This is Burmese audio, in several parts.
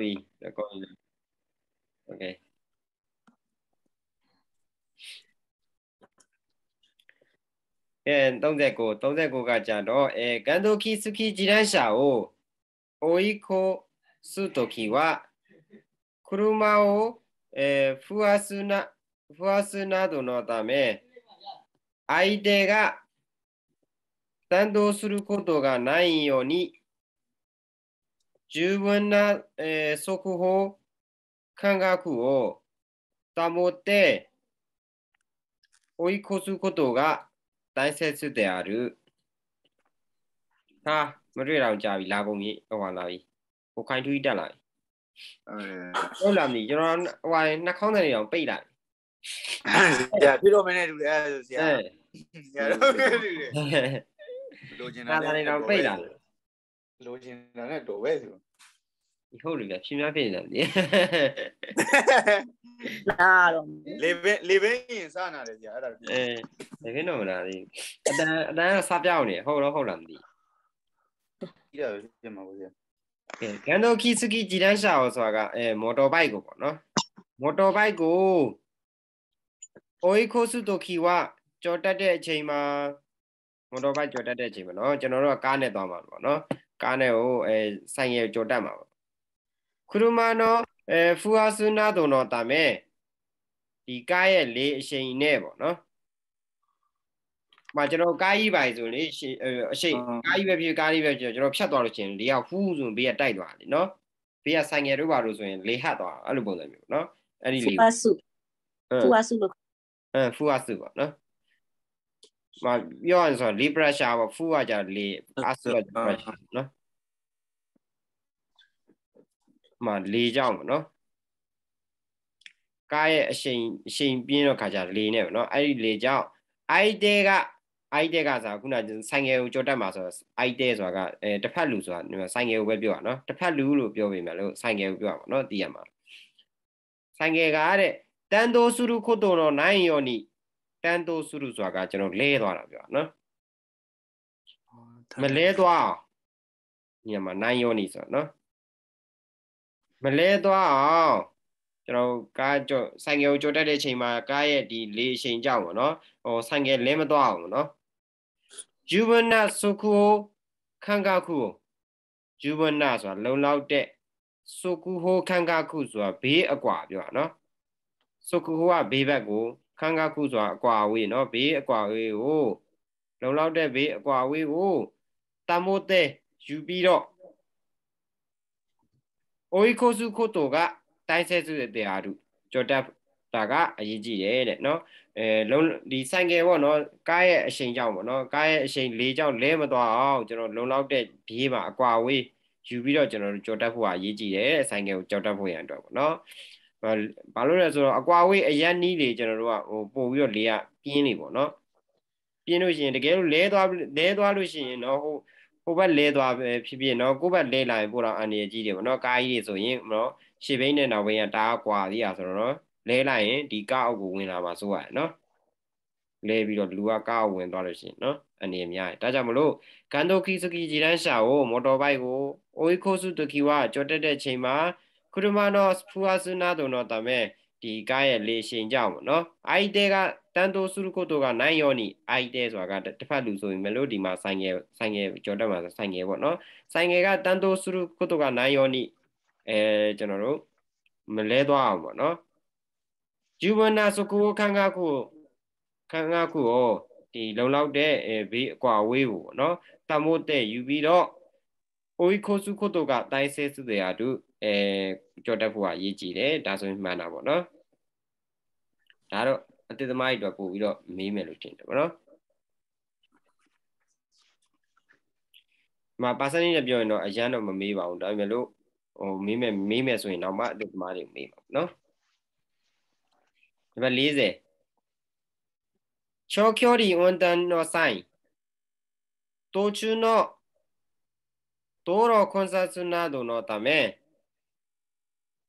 đi đã coi rồi ok えがちゃの、えガンドキ付き自転車を追い越すときは、車を、えー、わすな、わすなどのため、相手が担当することがないように十分な、えー、速報感覚を保って追い越すことが大切である。ဟာမတွေ့တော့ကြာပြီလာပုံကြီးဟိုပါလာပြီကိုခိုင်ထူးတက်လာပြီအဲဟုတ်လားမသိကျွန်တော်ဟိုဟာနှာခေါင်းထဲတောင်ပိတ်လိုက်ဆရာပြတော့မင်းနဲ့တူတယ်အဲဆိုဆရာဆရာတို့တူတယ်လိုချင်တာလည်းတော့ပိတ်လာတယ်လိုချင်တာနဲ့တော်ပဲဆိုဒီဟုတ်လေဖြင်းများဖြစ်နေတာလေလာတော့လေဘင်းလေဘင်းရင်စနာတယ်ကြာအဲ့ဒါအဲလေဘင်းတော့မလားဒီအတန်အတန်ကစပြောင်းနေဟုတ်တော့ဟုတ်လားမသိဒီတော့ပြင်မှာဘူးကြာကဲကန်ဒိုကီစကီဂျီလန်ရှာအောင်ဆိုတာကအဲမော်တော်ဘိုက်ကိုပေါ့နော်မော်တော်ဘိုက်ကိုအိုအီခိုစုတိုခီဝကြော်တက်တဲ့အချိန်မှာမော်တော်ဘိုက်ကြော်တက်တဲ့အချိန်မှာနော်ကျွန်တော်တို့ကကားနဲ့သွားမှာပေါ့နော်ကားနဲ့ဟိုအဲဆိုင်ရယ်ကြော်တက်မှာပေါ့ခုရမနောအဲဖူဟာဆုနာတုံတော်တာမယ်ဒီကားရဲ့လေးအရှိန်နဲ့ပေါ့နော်မကျွန်တော်ကားကြီးပါဆိုလေအရှိန်ကားကြီးပဲဖြစ်ကားကြီးပဲဖြစ်ကျွန်တော်ဖြတ်သွားလို့ချင်းလေးကဟူးဆိုဘေးကတိုက်သွားတယ်နော်ဘေးကဆိုင်ငယ်တို့ပါလို့ဆိုရင်လေးဟတ်သွားအဲ့လိုပုံစံမျိုးပေါ့နော်အဲ့ဒီလေးဖူဟာဆုဖူဟာဆုလို့အဲဖူဟာဆုပေါ့နော်မပြောရရင်ဆို lead pressure ပေါ့ full ကကြာလေ absolute pressure နော်မလေးကြောင်းပေါ့နော်ကားရဲ့အရှိန်အရှိန်ပြင်းတော့ခါကြလေနဲ့ပေါ့နော်အဲ့ဒီလေကြောင်းအိုက်တဲကအိုက်တဲကဆိုတာခုနဆိုင်ငယ်ကိုကြော်တက်မှာဆိုတော့အိုက်တဲဆိုတာကအဲတစ်ဖက်လူဆိုတာဆိုင်ငယ်ကိုပဲပြောတာနော်တစ်ဖက်လူလို့ပြောပေမဲ့လို့ဆိုင်ငယ်ကိုပြောတာပေါ့နော်သိရမှာဆိုင်ငယ်ကတဲ့တန်တိုစုရုခုတုံတော့နိုင်ယောနီတန်တိုစုရုဆိုတာကကျွန်တော်လဲသွားတာပြောတာနော်မလဲသွားအောင်ညမှာနိုင်ယောနီဆိုတော့နော်မလဲသွားအောင်ကျွန်တော်ကားကြောဆိုင်ကယ်ကိုကြောတက်တဲ့အချိန်မှာကားရဲ့ဒီလေအချိန်ကြောက်ပေါ့နော်ဟိုဆိုင်ကယ်လဲမသွားအောင်ပေါ့နော်ယူဗနာစုခုခန်ကာခုယူဗနာဆိုတာလုံလောက်တဲ့စုခုဟိုခန်ကာခုဆိုတာဘေးအကွာပြောတာနော်စုခုဟိုကဘေးဘက်ကိုခန်းကားခုစွာအကွာအဝေးနော်ဘေးအကွာအဝေးကိုလုံလောက်တဲ့ဘေးအကွာအဝေးကိုတမိုးတဲ့ယူပြီးတော့အိုအိကိုစုခိုတိုကတိုက်ဆဲစုတဲ့တရားတို့ကြော်တက်တာကအရေးကြီးတယ်တဲ့နော်အဲလုံးဒီဆိုင်ကယ်ပေါ့နော်ကားရဲ့အရှိန်ကြောင့်ပေါ့နော်ကားရဲ့အရှိန်လေးကြောင့်လဲမသွားအောင်ကျွန်တော်လုံလောက်တဲ့ဘေးမှာအကွာအဝေးယူပြီးတော့ကျွန်တော်တို့ကြော်တက်ဖို့ကအရေးကြီးတယ်ဆိုင်ကယ်ကိုကြော်တက်ဖို့ရန်အတွက်ပေါ့နော်ဘာလို့လဲဆိုတော့အကွာဝေးအရန်နီးတွေကျွန်တော်တို့ကဟိုပို့ပြီးတော့လေကပြင်းနေပေါ့နော်ပြင်းလို့ရှိရင်တကယ်လို့လဲသွားလဲသွားလို့ရှိရင်တော့ဟိုဟိုဘက်လဲသွားပဲဖြစ်ဖြစ်နော်ကိုယ့်ဘက်လဲလာရင်ပို့တော့အန္တရာယ်ကြီးတယ်ပေါ့နော်ကားကြီးတွေဆိုရင်နော်ရှေ့ဘိန်းနဲ့နောက်ဘိန်းကတားကွာသေးရဆိုတော့နော်လဲလိုက်ရင်ဒီကားအုပ်ကိုဝင်လာမှာစိုးရတယ်နော်လဲပြီးတော့လူကကားအုပ်ဝင်သွားလို့ရှိရင်နော်အနေများတယ်ဒါကြောင့်မလို့ကန်တိုကီစကီဂျီရန်ရှာကိုမော်တော်ဘိုက်ကိုအိုအိုခိုစုတကီဝါကြော်တက်တဲ့ချိန်မှာကုရမနောဖူအဆုနာတုံတော့တမဲဒီကားရဲ့လေရှင်ကြောင့်ပေါ့နော်အိုက်တဲကတန်တိုဆူရကိုတိုကနိုင်ယောနီအိုက်တဲဆိုတာကတစ်ဖက်လူဆိုရင်မလို့ဒီမှာဆိုင်ငယ်ဆိုင်ငယ်ကြော်တက်မှာဆိုင်ငယ်ပေါ့နော်ဆိုင်ငယ်ကတန်တိုဆူရကိုတိုကနိုင်ယောနီအဲကျွန်တော်တို့မလဲသွားအောင်ပေါ့နော်ဂျူဗနာစကူခန်းကားခုခန်းကားခုကိုဒီလုံလောက်တဲ့ဘေးအကွာဝေးပေါ့နော်တမို့တဲ့ယူပြီးတော့အိုီခိုစုခိုတိုကတိုင်းဆဲစုတဲ့အတူအဲကြော်တက်ဖို့ကအရေးကြီးတယ်ဒါဆိုရင်မှန်တာပေါ့နော်ဒါတော့အတ္တသမားတွေအတွက်ပို့ပြီးတော့မေးမယ်လို့ထင်တယ်ပေါ့နော်မှာ percentage နဲ့ပြောရင်တော့အရန်တော့မမေးပါဘူးဒါပေမဲ့လို့ဟိုမေးမယ်မေးမယ်ဆိုရင်တော့မှအတ္တသမားတွေမေးပါဘူးနော်နံပါတ်40長距離運転の際、途中の道路混雑などのため、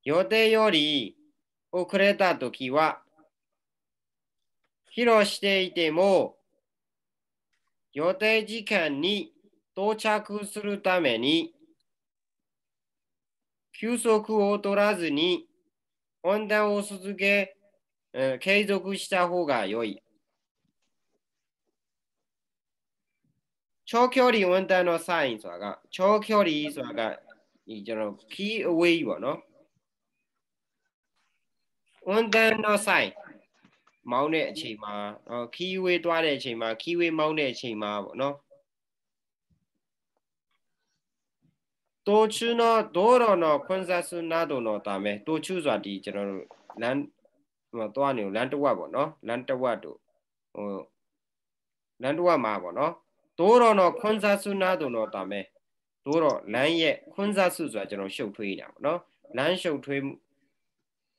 予定より遅れたときは、披露していても、予定時間に到着するために、休息を取らずに、温暖を続け、継続した方が良い。長距離運転のサインはが、長距離はが、いいじゃキーウェイはの、on the north side မောင်းတဲ့အချိန်မှာနော်ခီးဝေးသွားတဲ့အချိန်မှာခီးဝေးမောင်းတဲ့အချိန်မှာပေါ့နော်တိုချူနောဒိုရောနောခွန်ဇာဆုနာဒိုနောတာမဲတိုချူဆိုတာဒီကျွန်တော်တို့လမ်းဟိုသွားနေလမ်းတဝက်ပေါ့နော်လမ်းတဝက်တို့ဟိုလမ်းတဝက်မှာပေါ့နော်ဒိုရောနောခွန်ဇာဆုနာဒိုနောတာမဲဒိုရောလမ်းရဲ့ခွန်ဇာဆုဆိုတာကျွန်တော်ရှုပ်ထွေးနေတာပေါ့နော်လမ်းရှုပ်ထွေး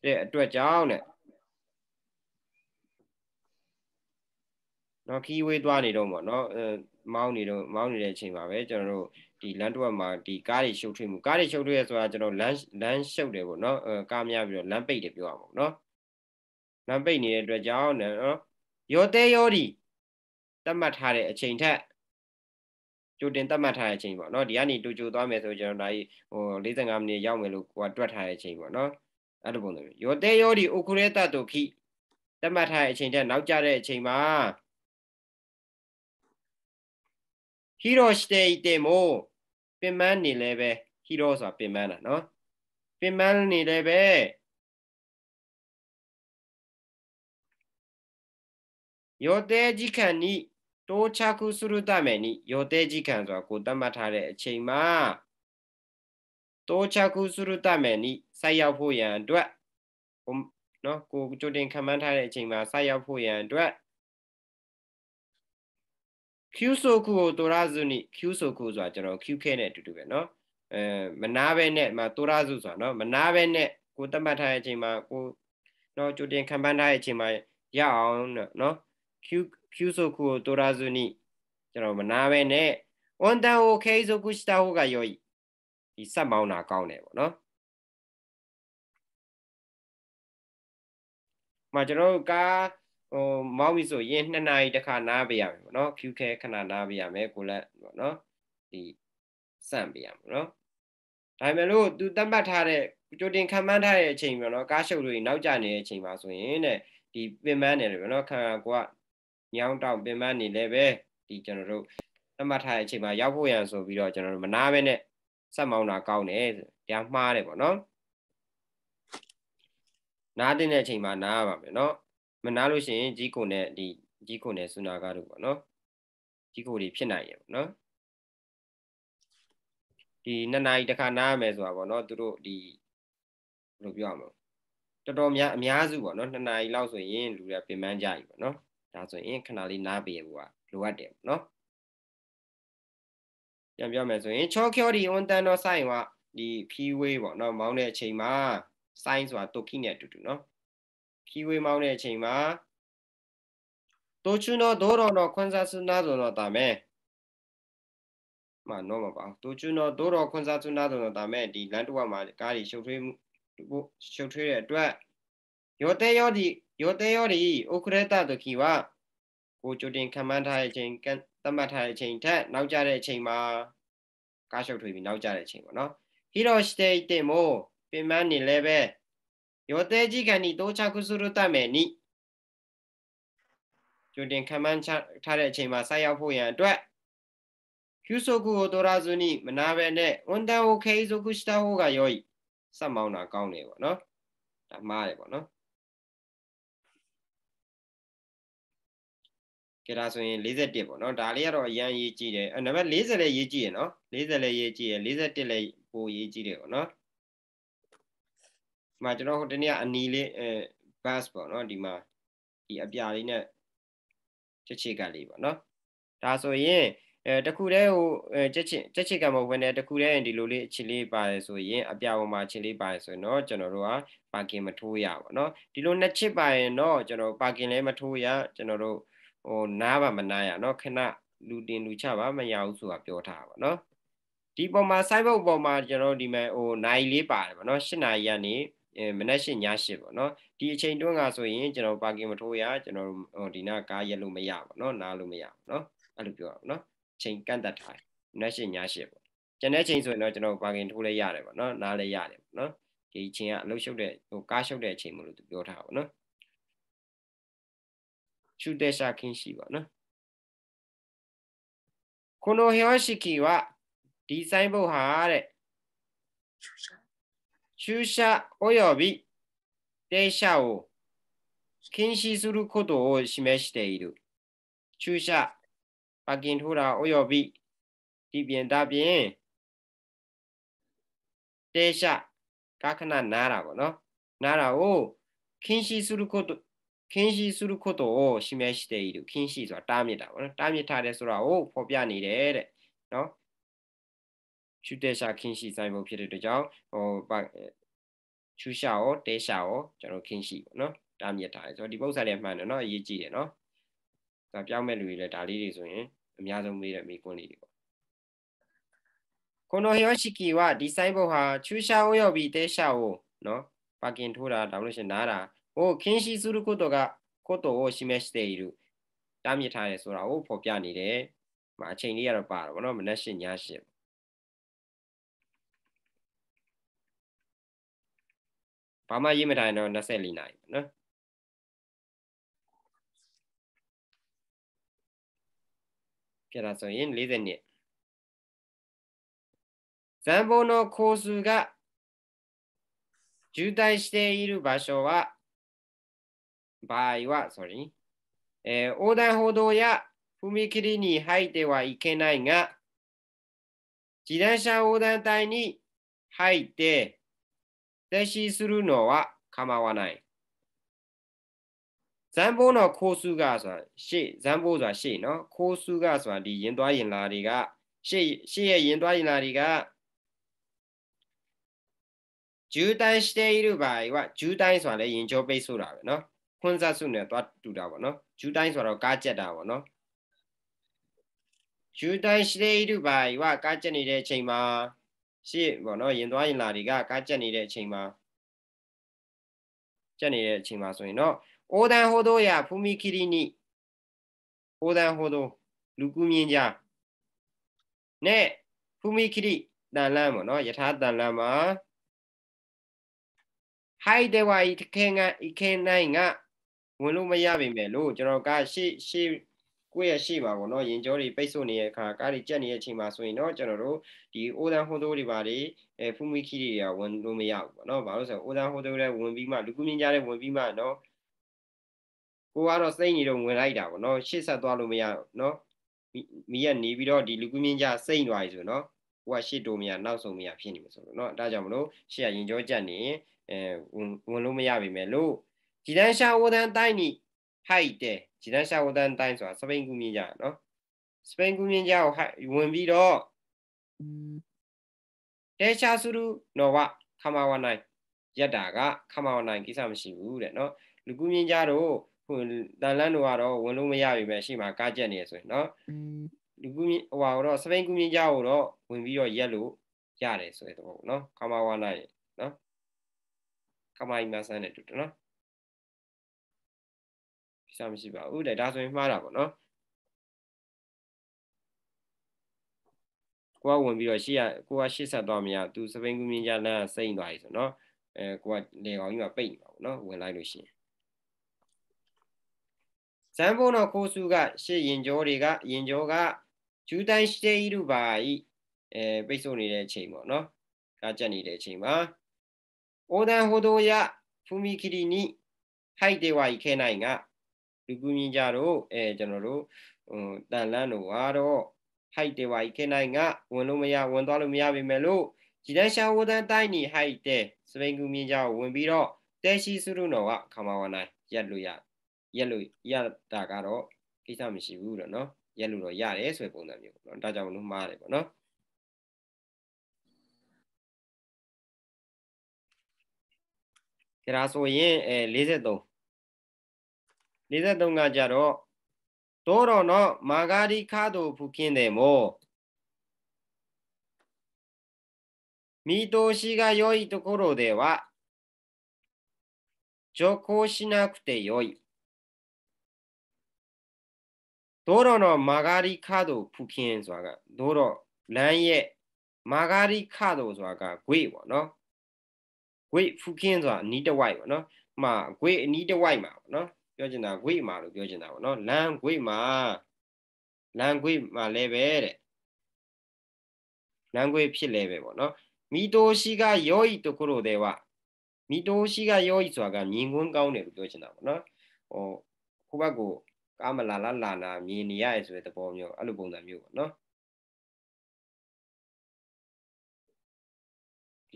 တဲ့အတွက်ကြောင့်တဲ့နော်ခီးဝေးသွားနေတော့ပေါ့နော်အဲမောင်းနေတော့မောင်းနေတဲ့အချိန်မှာပဲကျွန်တော်တို့ဒီလမ်းတစ်ဝက်မှာဒီကားတွေရှုပ်ထွေးမှုကားတွေရှုပ်ထွေးရဆိုတာကျွန်တော်လမ်းလမ်းရှုပ်တယ်ပေါ့နော်အဲကားများပြီးတော့လမ်းပိတ်တယ်ပြောရမှာပေါ့နော်လမ်းပိတ်နေတဲ့အတွက်ကြောင့်နော်ရောသေးရောဒီတတ်မှတ်ထားတဲ့အချိန်ထက်ကြိုတင်တတ်မှတ်ထားတဲ့အချိန်ပေါ့နော်ဒီကနေတူချိုသွားမယ်ဆိုကျွန်တော်ဒါကြီးဟို45မိနစ်ရောက်မယ်လို့ကိုကတွက်ထားတဲ့အချိန်ပေါ့နော်အဲ့လိုပုံစံမျိုးယောတေယောဒီဥခရေတတုခိသတ်မှတ်ထားတဲ့အချိန်ထက်နောက်ကျတဲ့အချိန်မှာဟီရိုしていてもပင်မနေလဲပဲဟီရိုဆိုတာပင်မတာနော်ပင်မနေလဲပဲ予定時間に到着するために予定時間ဆိုတာကိုသတ်မှတ်ထားတဲ့အချိန်မှာတောချကုစုရတမယ်နိဆိုက်ရောက်ဖို့ရန်အတွက်နော်ကိုကြိုတင်ခံမှန်းထားတဲ့အချိန်မှာဆိုက်ရောက်ဖို့ရန်အတွက်ကျူဆိုကူကိုတောရဇုနိကျူဆိုကူဆိုတာကျွန်တော်ကျူခဲနဲ့အတူတူပဲเนาะအဲမနာပဲနဲ့မှာတောရဇုဆိုတာเนาะမနာပဲနဲ့ကိုသတ်မှတ်ထားတဲ့အချိန်မှာကိုเนาะကြိုတင်ခံပန်းထားတဲ့အချိန်မှာရအောင်เนาะကျူကျူဆိုကူကိုတောရဇုနိကျွန်တော်မနာပဲနဲ့ဝန်တန်โอเคဆိုကူစတာဟောကယောဤဒီဆက်မောင်းတာကောင်းတယ်ပေါ့နော်။မှကျွန်တော်တို့ကားဟိုမောင်းပြီဆိုရင်နှစ်နာရီတခါနားပေးရမယ်ပေါ့နော်။ဖြူခဲခဏနားပေးရမယ်ကိုလက်ပေါ့နော်။ဒီစန့်ပေးရမယ်နော်။ဒါပေမဲ့လို့သူတတ်မှတ်ထားတဲ့ကြိုတင်ခံမှန်းထားတဲ့အချိန်ပေါ့နော်။ကားရှုပ်လို့နောက်ကျနေတဲ့အချိန်ပါဆိုရင်တဲ့ဒီပင်ပန်းနေတယ်ပေါ့နော်။ခံကိုကညောင်းတောင်ပင်ပန်းနေလည်းပဲဒီကျွန်တော်တို့တတ်မှတ်ထားတဲ့အချိန်မှာရောက်ဖို့ရန်ဆိုပြီးတော့ကျွန်တော်တို့မနာပဲနဲ့ဆက်မောင်းတာကောင်းတယ်တရားမှားတယ်ပေါ့နော်နားတင်တဲ့အချိန်မှာနားရပါမယ်နော် မနားလို့ရှိရင်ကြီးကုန်တဲ့ဒီကြီးကုန်တဲ့ဆူနာကားတို့ပေါ့နော်ကြီးကုန်တွေဖြစ်နိုင်ရပေါ့နော်ဒီနှစ်နာရီတစ်ခါနားရမယ်ဆိုတာပေါ့နော်သူတို့ဒီဘယ်လိုပြောရမလဲတော်တော်များအများစုပေါ့နော်နှစ်နာရီလောက်ဆိုရင်လူတွေကပြင်ပန်းကြပြီပေါ့နော်ဒါဆိုရင်ခဏလေးနားပေးရဖို့ကလိုအပ်တယ်ပေါ့နော်ပြန်ပြောမယ်ဆိုရင် Chokyordi Ontan တော့ sign ကဒီ keyway ပေါ့နော်မောင်းတဲ့အချိန်မှာ sign ဆိုတာ token နဲ့အတူတူနော် keyway မောင်းတဲ့အချိန်မှာ Tochu no doro no konsatsu nado no tame မှာတော့မပါဘူးတိုချူနော်တိုးတော်ခွန်စားကျွန်းသားတော်ဒါမဲ့ဒီလမ်းတစ်ဝက်မှာကားတွေရှုပ်ထွေးဖို့ရှုပ်ထွေးတဲ့အတွက်ယောတဲယောဒီယောတဲယောဒီအိုခရတတခီဝကိုကြိုတင်ခံမှန်းထားတဲ့အချိန်ကသတ်မှတ်ထားတဲ့အချိန်ထက် နောက်ကျတဲ့အချိန်မှာကားရှုပ်ထွေးပြီးနောက်ကျတဲ့အချိန်ပေါ့နော်ဟီရိုစတေတေမိုပင်မနေလည်းပဲယောသေးကြီးကန်ဒီတိုးချခုစုရတတ်မယ်နိကြိုတင်ခံမှန်းထားတဲ့အချိန်မှာဆက်ရောက်ဖို့ရန်အတွက်ကျူဆိုကူကိုတော်ရာဇုနိမနာပဲနဲ့ဝန်တန်ဝခေဇုကုစတာဟိုကယောဤစက်မောင်းတာကောင်းတယ်ပေါ့နော်ဒါမှားတယ်ပေါ့နော်ကဲဒါဆိုရင်41ပေါ့နော်ဒါလေးကတော့အရန်ရေးကြည့်တယ်နံပါတ်40လည်းရေးကြည့်ရနော်40လည်းရေးကြည့်ရ41လည်းပိုရေးကြည့်တယ်ပေါ့နော်ဒီမှာကျွန်တော်ဟိုတနေ့ကအနီလေးအဲ bus ပေါ့နော်ဒီမှာဒီအပြာလေးနဲ့ချက်ချက်ကလေးပေါ့နော်ဒါဆိုရင်အဲတခုတည်းဟိုချက်ချက်ချက်ချက်ကမဟုတ်ဘဲနဲ့တခုတည်းဒီလိုလေးအချစ်လေးပါတယ်ဆိုရင်အပြာပေါ်မှာအချစ်လေးပါတယ်ဆိုရင်တော့ကျွန်တော်တို့ကပါကင်မထိုးရပါတော့ဒီလိုနှစ်ချစ်ပါရင်တော့ကျွန်တော်ပါကင်လည်းမထိုးရကျွန်တော်တို့ဟိုနားပါမနားရเนาะခဏလူတင်လူချပါမရဘူးဆိုတာပြောထားပါเนาะဒီပုံမှာ site ဘုတ်ပုံမှာကျွန်တော်ဒီမှာဟိုနိုင်လေးပါတယ်ဗောနော်၈နာရီကနေမနက်၈ည၈ဗောနော်ဒီအချိန်တွင်းကဆိုရင်ကျွန်တော်ပါကင်မထိုးရကျွန်တော်ဟိုဒီနာကားရက်လို့မရဗောနော်နားလို့မရဗောနော်အဲ့လိုပြောတာဗောနော်ချိန်ကန့်တတ်ထားမနက်၈ည၈ဗောကျန်တဲ့ချိန်ဆိုရင်တော့ကျွန်တော်ပါကင်ထိုးလဲရတယ်ဗောနော်နားလဲရတယ်ဗောနော်ဒီချိန်ကအလုပ်ရှုပ်တဲ့ဟိုကားရှုပ်တဲ့အချိန်မလို့သူပြောထားဗောနော်駐停車禁止はな。この標識は、リサイブハーレ。駐車および停車を禁止することを示している。駐車、パキンフラおよびィビンダビン、停車、学なならを禁止することခင်းရှိစုရုခုတ်တော်ရှိမြရှိတဲ့ဤတို့ခင်းရှိဆိုတာတားမြစ်တာပေါ့နော်တားမြစ်ထားတယ်ဆိုတာကိုဖော်ပြနေတယ်တဲ့နော်ရှုတဲ့ရှာခင်းရှိဆိုင်ဖို့ဖြစ်တဲ့အတွက်ကြောင့်ဟိုပါချူရှာရောတဲရှာရောကျွန်တော်ခင်းရှိပေါ့နော်တားမြစ်ထားတယ်ဆိုတော့ဒီပု္ပ္ပာလည်းမှန်တယ်နော်အရေးကြီးတယ်နော်ဒါပြောင်းမဲ့လူတွေလည်းဒါလေးတွေဆိုရင်အများဆုံးမေးတဲ့မိကွန်းလေးတွေပေါ့この様式はディサイボは注射及び停車をเนาะパーキンထိုးတာဒါလို့ရှင်နားတာを禁止することがことを示している。ダミタイソラをポピアニレ、マチェンリアルバー、ワノムネシニャシル。パマイメタイノナセリナイブ。ケラソイン、リゼニ。残暴の構図が渋滞している場所は場合は、それ、に、えー、横断歩道や踏切に入ってはいけないが、自転車横断帯に入って停止するのは構わない。残暴のコースがし、残暴者しのコースがさ、リエンドアインラリが、し、しえインドアインラリが、渋滞している場合は、渋滞され延長ベースラーの。ခွန်းစစုနဲ့သွားတူတာပေါ့နော်ဂျူးတိုင်းဆိုတော့ကားကြက်တာပေါ့နော်ဂျူးတိုင်းရှိတဲ့ဒုဘိုင်ဝကားကြက်နေတဲ့အချိန်မှာရှေ့ပေါ့နော်ရင်သွားရင်လာတွေကကားကြက်နေတဲ့အချိန်မှာကြက်နေတဲ့အချိန်မှာဆိုရင်တော့အိုဒန်ဟိုဒိုယာဖူမီခီရီနီအိုဒန်ဟိုဒိုလူကူးမြင်းကြနဲ့ဖူမီခီရီတန်လန်းပေါ့နော်ယထာတန်လန်းမှာဟိုက်ဒေဝါဤတခဲငါဤခဲနိုင်ငါဝင်လို့မရပါပဲလို့ကျွန်တော်ကရှေ့ရှေ့ကိုယ့်ရဲ့ရှေ့ပါပေါ့နော်ရင်ကြောတွေပိတ်ဆို့နေတဲ့အခါကားတွေကြက်နေတဲ့အချိန်မှာဆိုရင်တော့ကျွန်တော်တို့ဒီအိုဒန်ဟိုတိုးတွေပါလေအဲဖူမီခီတွေကဝင်လို့မရဘူးပေါ့နော်ဘာလို့ဆိုတော့အိုဒန်ဟိုတိုးတွေဝင်ပြီးမှလူကူးမြင်ကြတဲ့ဝင်ပြီးမှနော်ကိုကတော့စိတ်နေတော့ဝင်လိုက်တာပေါ့နော်ရှေ့ဆက်သွားလို့မရတော့နော်မိရနေပြီးတော့ဒီလူကူးမြင်ကြစိတ်သွားပြီဆိုတော့ကိုကရှေ့တိုးမရနောက်ဆုံးမရဖြစ်နေမှာဆိုတော့နော်အဲဒါကြောင့်မလို့ရှေ့ကရင်ကြောကြက်နေအဲဝင်လို့မရပါပဲလို့ဂျီတန်ရှာဝဒန်တိုင်းနီဟိုက်တယ်ဂျီတန်ရှာဝဒန်တိုင်းဆိုတာစပိန်ကူမြင်ကြနော်စပိန်ကူမြင်ကြကိုဟိုက်ဝင်ပြီးတော့တေချာဆူရူနော်ဝခမဝနိုင်ရတာကခမဝနိုင်ကိစ္စမရှိဘူးတဲ့နော်လူကူမြင်ကြတော့ဟိုတန်လန်းတို့ကတော့ဝင်လို့မရပြီပဲရှိမှာကားကြက်နေရဆိုရင်နော်လူကူမြင်ဟိုဟာတော့စပိန်ကူမြင်ကြကိုတော့ဝင်ပြီးတော့ရက်လို့ရတယ်ဆိုတဲ့သဘောပေါ့နော်ခမဝနိုင်နော်ခမိုင်းမဆန်းတဲ့တူတယ်နော်ရှာမရှိပါဘူးတဲ့ဒါဆိုရင်မှားတာပေါ့နော်ကိုကဝင်ပြီးတော့ရှေ့ကကိုကရှေ့ဆက်သွားမရသူ စပိန်ကူးမြင်းကြလမ်းကစိမ့်သွားပြီဆိုတော့အဲကိုကလေကောင်ကြီးကပိတ်နေပါဘူးနော်ဝင်လိုက်လို့ရှိရင်ဇန်ဘုံတော်ကိုစုက ရှေ့ရင်ကျော်တွေကရင်ကျော်ကဂျူးတိုင်းရှိတဲ့ဤလူပါဤအဲပိတ်ဆို့နေတဲ့အချိန်ပေါ့နော်ကာကြက်နေတဲ့အချိန်မှာအိုဒန်ဟိုဒိုယဖူမီခီရီနီဟိုက်ဒေဝါဤခဲနိုင်ကလူကူမြင်ကြတော့အဲကျွန်တော်တို့ဟိုတန်လန်းတို့ကတော့ဟိုက်တေဝါကြီးခေနိုင်ကဝင်လို့မရဝင်သွားလို့မရပေမဲ့လို့ဂျီတန်ရှာဝဒန်တိုင်းနေဟိုက်တဲ့စပိန်ကူမြင်ကြကိုဝင်ပြီးတော့တဲရှိစုရုနော်ကခမာဝနိုင်ရက်လို့ရရက်လို့ရတာကတော့ကိစ္စမရှိဘူးတော့နော်ရက်လို့တော့ရတယ်ဆိုတဲ့ပုံစံမျိုးပေါ့နော်ဒါကြောင့်လို့မှားတယ်ပေါ့နော်ဒါဆိုရင်အဲ43 43がじゃろ、道路の曲がり角付近でも、見通しが良いところでは、徐行しなくて良い。道路の曲がり角付近は、道路、乱へ曲がり角は、グイワの。グイ付近は、にでわいワの。まあ、グイ、ニでわいまわの。ပြောချင်တာဂွေမာလို့ပြောချင်တာပေါ့နော်လမ်းဂွေမာလမ်းဂွေမာလည်းပဲတဲ့လမ်းဂွေဖြစ်လည်းပဲပေါ့နော်မိတိုရှိကယောဤတခုလို့တဲ့ဝမိတိုရှိကယောဤဆိုတာကမြင်ကွန်းကောင်းတယ်လို့ပြောချင်တာပေါ့နော်ဟိုခိုးဘက်ကို ကာမလာလာလာနာ မြင်နေရရဲ့ဆိုတဲ့သဘောမျိုးအဲ့လိုပုံစံမျိုးပေါ့နော်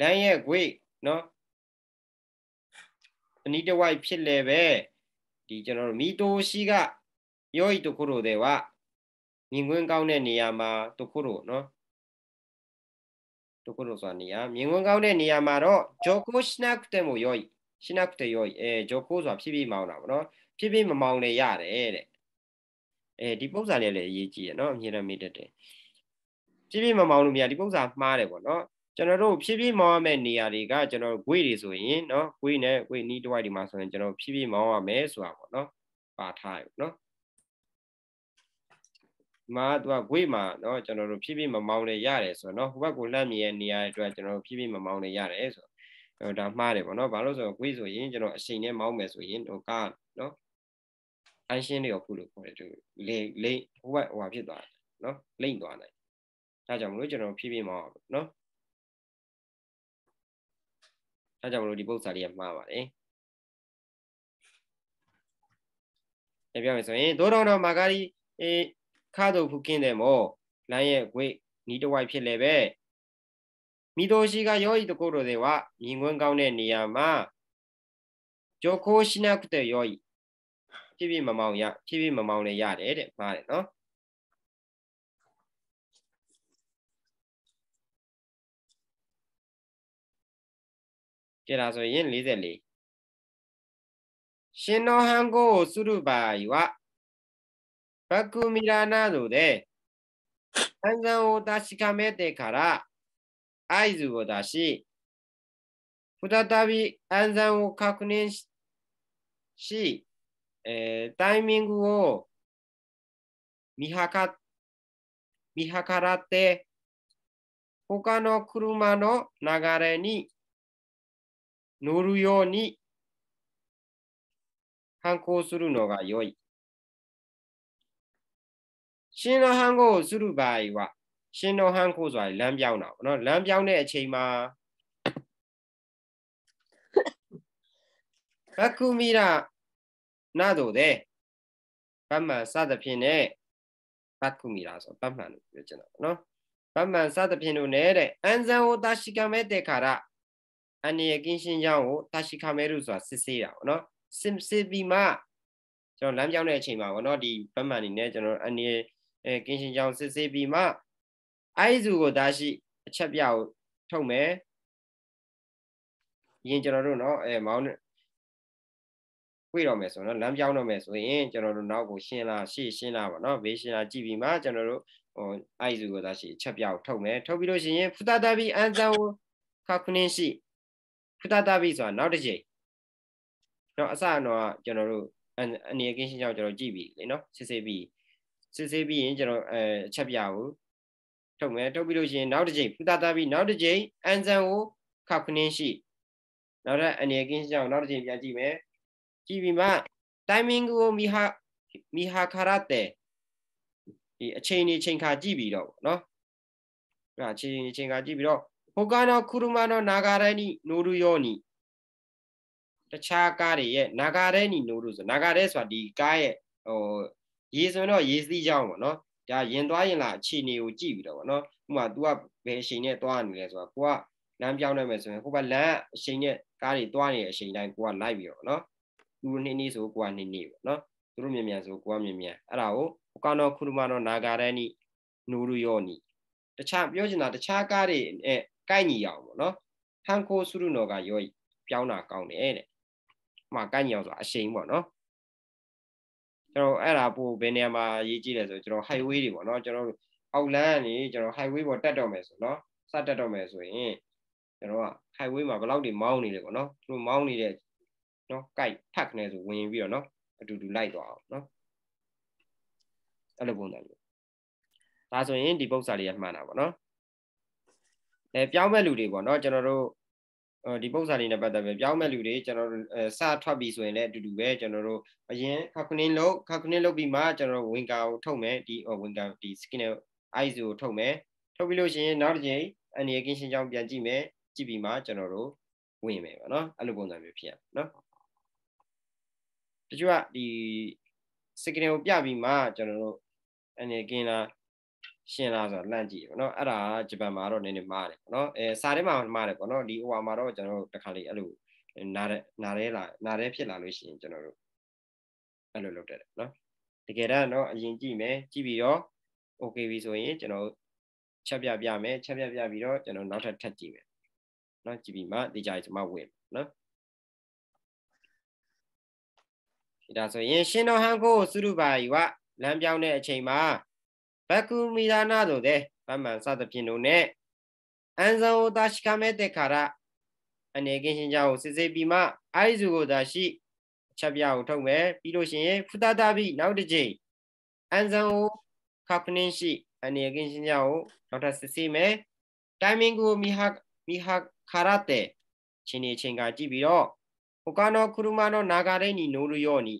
လမ်းရဲ့ဂွေနော်အနီးတစ်ဝိုက်ဖြစ်လည်းပဲဒီကျွန်တော်တို့မီတိုရှိကယောဤတခုတို့တဲ့ဝမြင်ကွင်းကောင်းတဲ့နေရာမှာတခုတို့နော်တခုတို့ဆိုတာနေရာမြင်ကွင်းကောင်းတဲ့နေရာမှာတော့ဂျိုကိုရှိနာကတဲ့မိုယောဤရှိနာကတဲ့ယောဤအဲဂျိုကိုဆိုတာဖြစ်ပြီးမောင်းတာဗောနော်ဖြစ်ပြီးမမောင်းလည်းရတယ်တဲ့အဲဒီပုံစံလေးလည်းအရေးကြီးရနော်အမြဲတမ်းမေ့တတ်တယ်ဖြစ်ပြီးမမောင်းလို့မရဒီပုံစံမှားတယ်ဗောနော်ကျွန်တော်တို့ဖြည်းဖြည်းမောင်းရမယ့်နေရာတွေကကျွန်တော်ဂွေတွေဆိုရင်เนาะဂွေနဲ့ဂွေနီးတဝိုက်ဒီမှာဆိုရင်ကျွန်တော်ဖြည်းဖြည်းမောင်းရမယ်ဆိုတာပေါ့เนาะပါထားရုံเนาะမာသူကဂွေမှာเนาะကျွန်တော်တို့ဖြည်းဖြည်းမမောင်းလည်းရတယ်ဆိုတော့เนาะဟိုဘက်ကိုလှမ်းမြည်ရနေရာတွေအတွက်ကျွန်တော်တို့ဖြည်းဖြည်းမမောင်းလည်းရတယ်ဆိုတော့ဒါမှားတယ်ပေါ့เนาะဘာလို့ဆိုတော့ဂွေဆိုရင်ကျွန်တော်အချိန်နဲ့မောင်းမယ်ဆိုရင်ဟိုကเนาะအရှင်းတွေရောခုလို့ခေါ်တယ်သူလိမ့်လိမ့်ဟိုဘက်ဟိုဖြစ်သွားတယ်เนาะလိမ့်သွားတယ်ဒါကြောင့်မလို့ကျွန်တော်ဖြည်းဖြည်းမောင်းအောင်เนาะအဲကြောင့်မလို့ဒီပု္ပ္ပစာတွေကမှားပါတယ်။ပြန်ပြောမယ်ဆိုရင်သို့တော်တော်မာဂရီအေခါတို့ဖူကင်းတယ်မောလမ်းရဲ့ဂွေနီးတဝိုက်ဖြစ်လည်းပဲမိတော်ရှိကယောဤတကုတ်တော်တွေကမြင်ကွင်းကောင်းတဲ့နေရာမှာဂျိုကိုရှိနက်တဲ့ယောဤဖြစ်ဖြစ်မမောင်ရဖြစ်ဖြစ်မမောင်လည်းရတယ်တဲ့မှားတယ်နော်။けだဆိンရငリ44ရှの反応をする場合はバックミラーなどで暗算を確かめてから合図を出し再び暗算を確認しし、えタイミングを見計らって他の車の流れに乗るように反抗するのが良い。シンの反抗する場合は、シンの反抗罪は乱病なの。ア病ね、チェイマー。バクミラーなどで、バンマンサーダピネ。ね、バクミラーとバンマンバンサーダピネので、安全を確かめてから、အန္တရာယ်ကင်းရှင်းကြောင်းကိုတာရှိခမဲရုဆိုတာစစ်ဆေးတာပေါ့နော်စစ်စစ်ပြီးမှကျွန်တော်လမ်းပြောင်းတဲ့အချိန်မှာပေါ့နော်ဒီဗတ်မှန်နေနဲ့ကျွန်တော်အန္တရာယ်ကင်းရှင်းကြောင်းစစ်ဆေးပြီးမှအဲဒီစုကိုတာရှိအချက်ပြကိုထုတ်မယ်ရင်ကျွန်တော်တို့နော်အဲမောင်းတွေ့တော့မယ်ဆိုတော့လမ်းပြောင်းတော့မယ်ဆိုရင်ကျွန်တော်တို့နောက်ကိုရှင်းလာရှေ့ရှင်းလာပါနော်ဘေးရှင်းလာကြည့်ပြီးမှကျွန်တော်တို့ဟိုအိုက်စုကိုသာရှိအချက်ပြကိုထုတ်မယ်ထုတ်ပြီးလို့ရှိရင်ဖူတာတာပြီးအန်ဇန်ဝခခုနင်းရှိခတတပိဆိုတာနောက်တစ်ချိန်တော့အစတော့ကျွန်တော်တို့အနေအကင်းရှင်းကြောင့်ကျွန်တော် ကြည့်ပြီလေနော်စစ်ဆေးပြီးစစ်ဆေးပြီးရင်ကျွန်တော်အဲအချက်ပြကိုထုတ်မယ်ထုတ်ပြီးလို့ရှိရင် နောက်တစ်ချိန်ဖူတာတာပြီးနောက်တစ်ချိန်အန်ဇန်ကိုခောက်ခင်းရှိနောက်ထပ်အနေအကင်းရှင်းကြောင့်နောက်တစ်ချိန်ပြန်ကြည့်မယ်ကြည့်ပြီးမှ timing ကိုမိဟာမိဟာခရတဲ့ဒီအချိန်နေချိန်ခါကြည့်ပြီးတော့ဗောနော်အဲ့အချိန်နေချိန်ခါကြည့်ပြီးတော့他の車の流れに乗るようにတခြားကားတွေရဲ့နာဂရဲနီနိုးလို့ဆိုနာဂရဲဆိုတာဒီကားရဲ့ဟိုရေစွန်းတော့ရေစီးကြောင်းပေါ့နော်ဒါရင်သွားရင်လာအခြေအနေကိုကြည့်ပြီးတော့ပေါ့နော်ဥပမာ तू ကဘယ်အချိန်နဲ့သွားနေလဲဆိုတာကိုကလမ်းပြောင်းနေမယ်ဆိုရင်ဟိုဘက်လမ်းအချိန်နဲ့ကားတွေသွားနေတဲ့အချိန်တိုင်းကိုကလိုက်ပြီးတော့ပေါ့နော် तू နေနေဆိုကိုကနေနေပေါ့နော်သူတို့မြန်မြန်ဆိုကိုကမြန်မြန်အဲ့ဒါကိုကတော့ခုနကတော့နာဂရဲနီနိုးလို့ရောနီတခြားပြောချင်တာတခြားကားတွေကိုက်ညီအောင်ပေါ့နော်ဟန်ကိုဆုရုနောကရောပြောင်းတာကောင်းတယ်တဲ့။မှာကိုက်ညီအောင်ဆိုတာအရှိန်ပေါ့နော်။ကျွန်တော်အဲ့ဒါပို့ဘယ်နေရာမှာရေးကြည့်လဲဆိုကျွန်တော် highway တွေပေါ့နော်ကျွန်တော်အောက်လမ်းကနေကျွန်တော် highway ပေါ်တက်တော့မယ်ဆိုနော်စတက်တော့မယ်ဆိုရင်ကျွန်တော်က highway မှာဘယ်လောက်တွေမောင်းနေလဲပေါ့နော်သူတို့မောင်းနေတဲ့နော်ကိုက်ဖက်ခနဲ့ဆိုဝင်ပြီးတော့နော်အတူတူလိုက်သွားအောင်နော်အဲ့လိုပုံစံမျိုးဒါဆိုရင်ဒီပု္ပ္ပစာလေးကမှန်တာပေါ့နော်အဲပြောင်းမဲ့လူတွေပေါ့နော်ကျွန်တော်တို့ဒီပုံစံလေးနဲ့ပတ်သက် ပြီးပြောင်းမဲ့လူတွေကျွန်တော်တို့စထွက်ပြီဆိုရင်လည်းအတူတူပဲကျွန်တော်တို့အရင်ခါခွင်းလုံးခါခွင်းလုံးပြီးမှကျွန်တော်တို့ဝင်ကာကိုထုတ်မယ်ဒီဝင်ကာဒီ skin ISO ကိုထုတ်မယ်ထုတ်ပြီးလို့ရှိရင်နောက်တစ်ချိန်အနေကင်းရှင်းကြောင်းပြန်ကြည့်မယ်ကြည့်ပြီးမှကျွန်တော်တို့ဝင်မယ်ပေါ့နော်အဲ့လိုပုံစံမျိုးဖြစ်ရမယ်နော်တချို့ကဒီ skin ကိုပြပြီးမှကျွန်တော်တို့အနေကင်းလားရှင်းလားဆိုတာလှမ်းကြည့်ပေါ့နော်အဲ့ဒါဂျပန်မှာတော့နည်းနည်းမားတယ်ပေါ့နော်အဲစာထဲမှာမားတယ်ပေါ့နော်ဒီဟိုဟာမှာတော့ကျွန်တော်တို့တခါလေးအဲ့လိုနားတဲ့နားရဲလာနားရဲဖြစ်လာလို့ရှိရင်ကျွန်တော်တို့အဲ့လိုလုပ်တတ်တယ်နော်တကယ်တော့เนาะအရင်ကြည့်မယ်ကြည့်ပြီးတော့ okay ပြီဆိုရင်ကျွန်တော်ချက်ပြပြမယ်ချက်ပြပြပြီးတော့ကျွန်တော်နောက်ထပ်ထပ်ကြည့်မယ်เนาะကြည့်ပြီးမှဒီကြိုင်ကျွန်မဝင်เนาะဒါဆိုရင်ရှင်တော်ဟန်ကိုစုရုပါယီဝလမ်းပြောင်းတဲ့အချိန်မှာဘကုမိဒါနာဆိုတဲ့ဗမ္မာစသဖြင့်တို့နဲ့အန်ဇောတရှိကမဲတေခါရအနေကင်းရှင်ကြောင့်စစ်စစ်ပြီးမှအဲဒီစုကိုသာရှိအချက်ပြကိုထုတ်မယ်ပြီးလို့ရှိရင်ဖူတာတာပြီးနောက်တစ်ကြိမ်အန်ဇန်ကိုကပ်နင်းရှိအနေကင်းရှင်ကြောင့်နောက်ထပ်စစ်စစ်မယ်တိုင်မင်ကိုမီဟာမီဟာခါရတဲ့ချင်းနေချင်းကကြည့်ပြီးတော့ဟိုကနောခူရမနောနာဂရိနီနိုလူယောနီ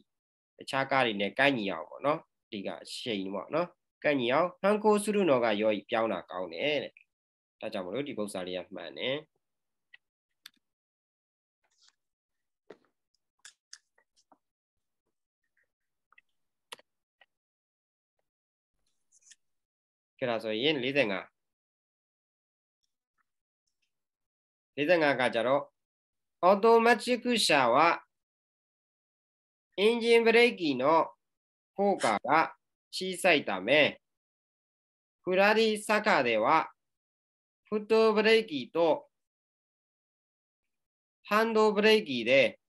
တခြားကားတွေနဲ့ကိုက်ညီအောင်ပေါ့နော်ဒီကရှိန်ပေါ့နော်ကန်ညီအောင်反抗するのが良いပြောင်းတာကောင်းတယ်တဲ့ဒါကြောင့်မလို့ဒီပုစာလေးကမှန်တယ်ဲ့ဒါဆိုရင်45 45ကကြတော့အော်တိုမက်တစ်ク車はエンジンブレーキの効果が小さいため、フラリー坂では、フットブレーキとハンドブレーキで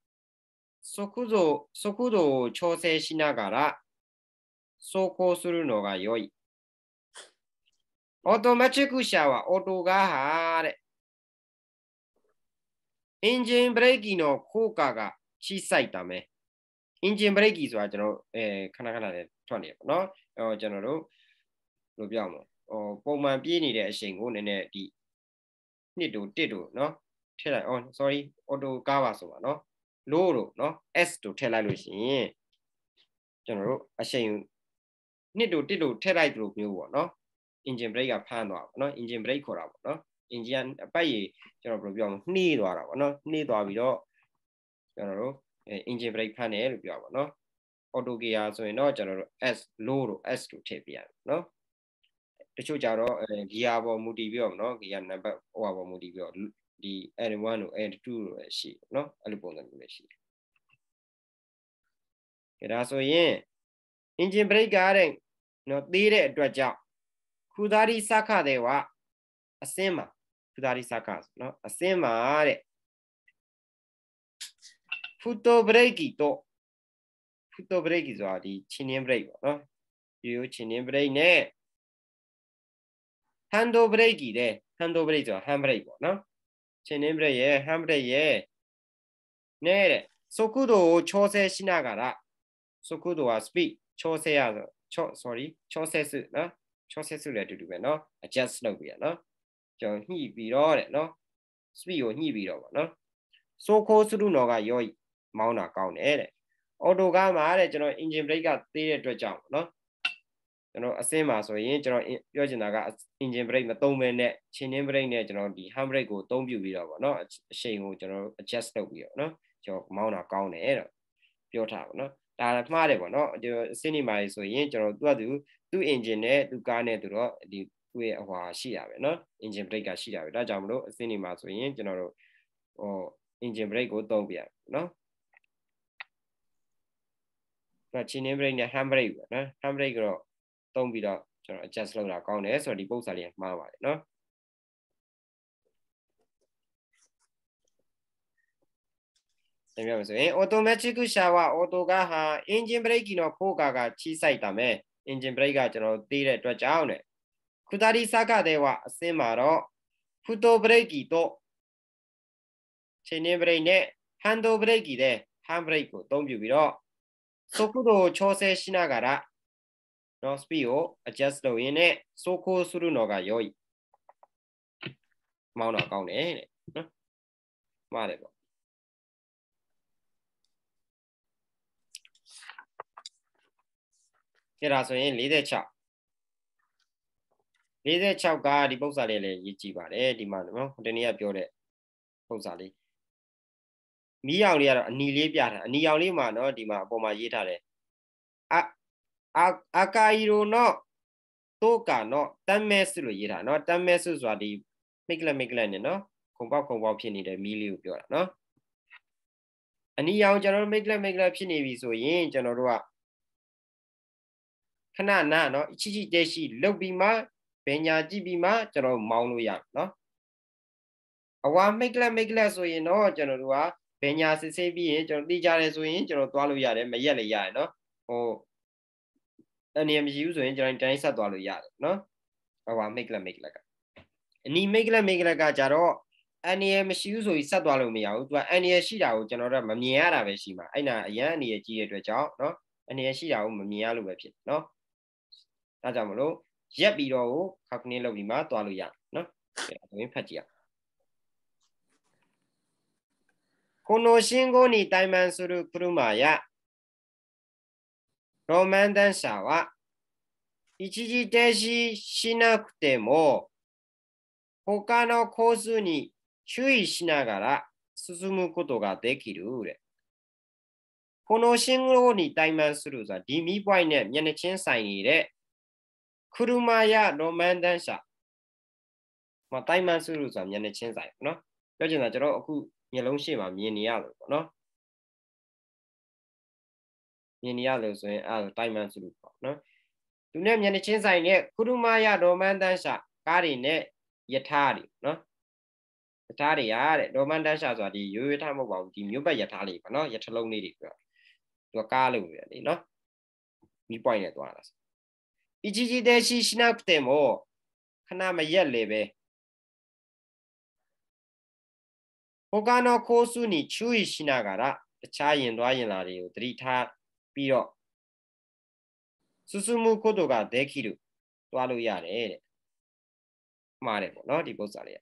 速度速度を調整しながら走行するのが良い。オートマチック車は音があれ。エンジンブレーキの効果が小さいため、エンジンブレーキは、えー、カナカナでထွက်နေပါเนาะအဲတော့ကျွန်တော်တို့ဘယ်လိုပြောမလဲဟိုပုံမှန်ပြေးနေတဲ့အချိန်ကိုနည်းနည်းဒီနှစ်တို့တစ်တို့เนาะထည့်လိုက် on sorry auto ကားပါဆိုပါเนาะ low တို့เนาะ s တို့ထည့်လိုက်လို့ရှိရင်ကျွန်တော်တို့အချိန်နှစ်တို့တစ်တို့ထည့်လိုက်သလိုမျိုးပေါ့เนาะ engine brake ကဖမ်းသွားပါเนาะ engine brake ခေါ်တာပေါ့เนาะ engine အပတ်ရေကျွန်တော်ဘယ်လိုပြောမလဲနှေးသွားတာပေါ့เนาะနှေးသွားပြီးတော့ကျွန်တော်တို့ engine brake ဖမ်းတယ်လို့ပြောပါเนาะ auto gear ဆိုရင်တော့ကျွန်တော်တို့ S low တို့ S တို့ထည့်ပြရမယ်နော်တချို့ကြတော့ gear ပေါ်မူတည်ပြီးတော့နော် gear number ဟိုပေါ်မူတည်ပြီးတော့ဒီ N1 တို့ N2 တို့လည်းရှိနော်အဲ့လိုပုံစံမျိုးလည်းရှိတယ်ကြဒါဆိုရင် engine brake ကတဲ့နော်သေးတဲ့အတွက်ကြောင့်ခူသားရီစခတဲ့ဝအစင်းမှာခူသားရီစခဆိုနော်အစင်းမှာတဲ့ဖူတိုဘရိတ်ကီတော့フットブレーキはリチニアブレイクのリューチニアブレイクね。ハンドブレーキで、ハンドブレーキはハンブレイクな、チニアブレイク、ハンブレイク。ねえ、速度を調整しながら、速度はスピード、調整や、ちょ、ソーリー、調整するな。調整するやつの、アジャストログやな。じゃあ、ヒービローレの、スピードヒービローな。走行するのが良い、マウナーカウネーレ。အော်တိုကားမှာတဲ့ကျွန်တော် engine brake ကသေးတဲ့အတွက်ကြောင့်เนาะကျွန်တော်အဆင်းမှာဆိုရင်ကျွန်တော်ပြောချင်တာက engine brake မသုံးဘဲနဲ့ခြေနှင်း brake နဲ့ကျွန်တော်ဒီ hand brake ကိုအသုံးပြုပြီးတော့ဗောနော်အချိန်ကိုကျွန်တော် adjust လုပ်ပြီးတော့เนาะကျွန်တော်မောင်းတာကောင်းတယ်တော့ပြောထားဗောနော်ဒါလည်းမှားတယ်ဗောနော်ကျွန်တော်အဆင်းနေမှာဆိုရင်ကျွန်တော်သူကသူသူ့ engine နဲ့သူ့ကားနဲ့သူတော့ဒီသူ့ရဲ့အဟွာရှိတာပဲเนาะ engine brake ကရှိတာပဲဒါကြောင့်မလို့အဆင်းနေမှာဆိုရင်ကျွန်တော်တို့ဟို engine brake ကိုသုံးပြရเนาะတော့ chaining brake နဲ့ hand brake ပဲနော် hand brake ကတော့သုံးပြီးတော့ကျွန်တော် adjust လုပ်တာကောင်းတယ်ဆိုတော့ဒီပုံစံလေးမှားပါတယ်နော်သင်ပြမယ်ဆိုရင် automatic shower auto ကဟာ engine brake ကတော့ဖိုးကာကချိဆိုင်တာမယ် engine brake ကကျွန်တော်သေးတဲ့အတွက်ကြောင့်တဲ့ခုတာဒီစကတဲ့ဝအစင်းမှာတော့ foot brake တော့ chaining brake နဲ့ handle brake တဲ့ hand brake ကိုအသုံးပြုပြီးတော့速度を調整しながらのスピードをアジャスト入れ、走行するのが良い。まあ、なかね。まあ、でも。ကဲဒါဆိုရင်46 46ကဒီပုံစံလေးလည်းရေးကြည့်ပါတယ်ဒီမှာနော်ဒီနေ့ကပြောတဲ့ပုံစံလေးမီးရောင်လေးကတော့အနီလေးပြတာအနီရောင်လေးမှာเนาะဒီမှာအပေါ်မှာရေးထားတယ်အအာအာကာယီရိုနော့တိုကာနော့တမ်မဲဆုလို့ရေးထားเนาะတမ်မဲဆုဆိုတာဒီမိတ်ကလမိတ်ကလနဲ့เนาะခုံပေါက်ခုံပေါက်ဖြစ်နေတဲ့မီးလေးကိုပြောတာเนาะအနီရောင်ကျွန်တော်တို့မိတ်ကလမိတ်ကလဖြစ်နေပြီဆိုရင်ကျွန်တော်တို့ကခဏနာเนาะအချီချီတဲရှိ လုတ်ပြီးမှပညာကြည့်ပြီးမှကျွန်တော်မောင်းလို့ရเนาะအဝါမိတ်ကလမိတ်ကလဆိုရင်တော့ကျွန်တော်တို့ကဘယ်ညာစစ်ဆေးပြီးရင်ကျွန်တော်သိကြတယ်ဆိုရင်ကျွန်တော်သွားလို့ရတယ်မရက်လည်းရတယ်เนาะဟိုအနေမရှိဘူးဆိုရင်ကျွန်တော်တိုင်းဆက်သွားလို့ရတယ်เนาะဟိုပါမိတ်ကလမိတ်ကလကအနီမိတ်ကလမိတ်ကလကကြတော့အနေမရှိဘူးဆိုရင်ဆက်သွားလို့မရဘူးသူကအနေရှိတာကိုကျွန်တော်တို့မမြင်ရတာပဲရှိမှာအဲ့နာအရန်အနေကြီးရဲ့အတွက်ကြောင့်เนาะအနေရှိတာကိုမမြင်ရလို့ပဲဖြစ်เนาะဒါကြောင့်မလို့ရက်ပြီးတော့ကို calculate လုပ်ပြီးမှသွားလို့ရတယ်เนาะအဲ့ဒါဆိုရင်ဖတ်ကြည့်ရこの信号に対面する車や路面電車は一時停止しなくても他の交通に注意しながら進むことができる。この信号に対面するザ・リミバイネ、ミネチンサインれ、車や路面電車、まあ、対面するミネチンサインな。なမျိုးလုံးရှိမှမြင်နေရတယ်ပေါ့နော်မြင်နေရလို့ဆိုရင်အဲ့ဒါတိုင်မန်စလူပေါ့နော်သူနဲ့မျက်နှာချင်းဆိုင်တဲ့ကုရုမယဒေါမန်တန်ရှာကားတွေနဲ့ယထာတွေနော်ယထာတွေရာတဲ့ဒေါမန်တန်ရှာဆိုတာဒီရိုးရိုးထားမဟုတ်ပါဘူးဒီမြို့ပတ်ယထာလေးပေါ့နော်ယထလုံးလေးတွေပြောသူကကားလို့ပြောလေနော်မိပွိုင်နဲ့သွားတာဆိုအီဂျီဂျီတဲ့ရှိရှိနာပတေမောခဏမရက်လေပဲ他のコースに注意しながらတခြားယင်သွားယင်လာတွေကိုသတိထားပြီးတော့進むことができるသွားလို့ရတယ်တဲ့မှားတယ်ပေါ့နော်ဒီပုစာလေးက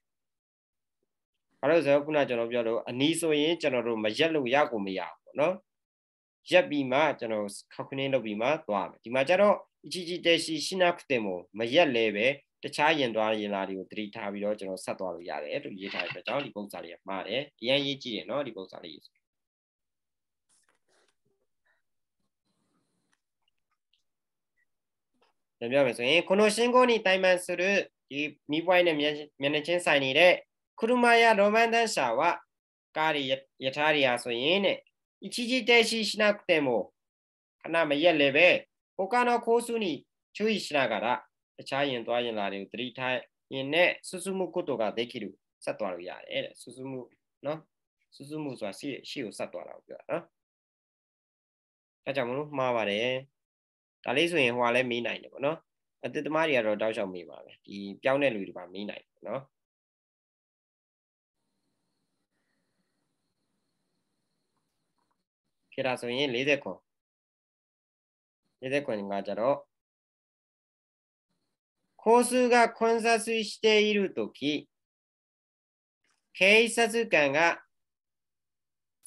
ဘာလို့ဆိုတော့ခုနကျွန်တော်ပြောလို့အနီးဆိုရင်ကျွန်တော်တို့မရက်လို့ရကိုမရဘူးပေါ့နော်ရက်ပြီးမှကျွန်တော်ခောက်ခင်းလုပ်ပြီးမှသွားမယ်ဒီမှာကျတော့အချီချီတဲရှိရှိနာခုတင်မမရက်လဲပဲတခြားယင်သွားရင်လာတွေကိုသတိထားပြီးတော့ကျွန်တော်ဆက်သွားလို့ရတယ်အဲ့လိုရေးထားရတဲ့ကြောင့်ဒီပုံစံလေးကမှားတယ်အရင်ရေးကြည့်တယ်နော်ဒီပုံစံလေးရေးဆိုပြောမယ်ဆိုရင်ခုနိုရှင်းကိုနီတိုင်မန်ဆိုတဲ့ဒီမီးပွိုင်းနဲ့မျက်နှာချင်းဆိုင်နေတဲ့ခုရမယာရိုမန်တန်ရှာဝကားရထားတွေဟာဆိုရင်တဲ့一ちじ停止しなくても、花もやれべ、他のコースに注意しながらတခြားယင်သွားယင်လာတွေကိုသတိထားယင်နဲ့စွစုမှုကုတ္တကဒိဋ္ဌိတို့ဆက်သွားလို့ရတယ်တဲ့စွစုမှုနော်စွစုမှုဆိုတာရှေ့ရှေ့ကိုဆက်သွားတာကိုပြောတာနော်အဲကြောင့်မလို့မှားပါတယ်ဒါလေးဆိုရင်ဟိုကလည်းမေးနိုင်တယ်ပေါ့နော်အတ္တမတွေကတော့တောက်လျှောက်မေးပါပဲဒီပြောင်းတဲ့လူတွေကမေးနိုင်တယ်နော်ဖြစ်တာဆိုရင်40ခွန်40ခွန်ကကြတော့交通が混雑しているとき、警察官が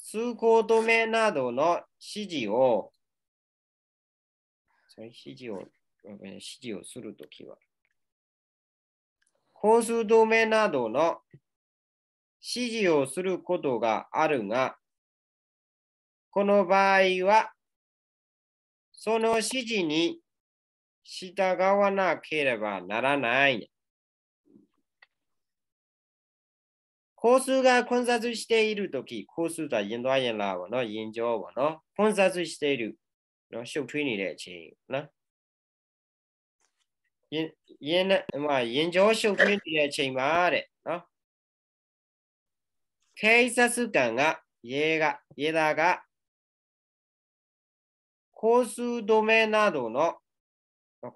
通行止めなどの指示を、指示を、指示をするときは、交通止めなどの指示をすることがあるが、この場合は、その指示に従わなければならない。コ数が混雑しているとき、コ数とインドインラのインジの混雑しているのショプニレチン。なインまあ、インジョにショプニレチンはあれ。な警察官が、家が、家だが、交通止めなどの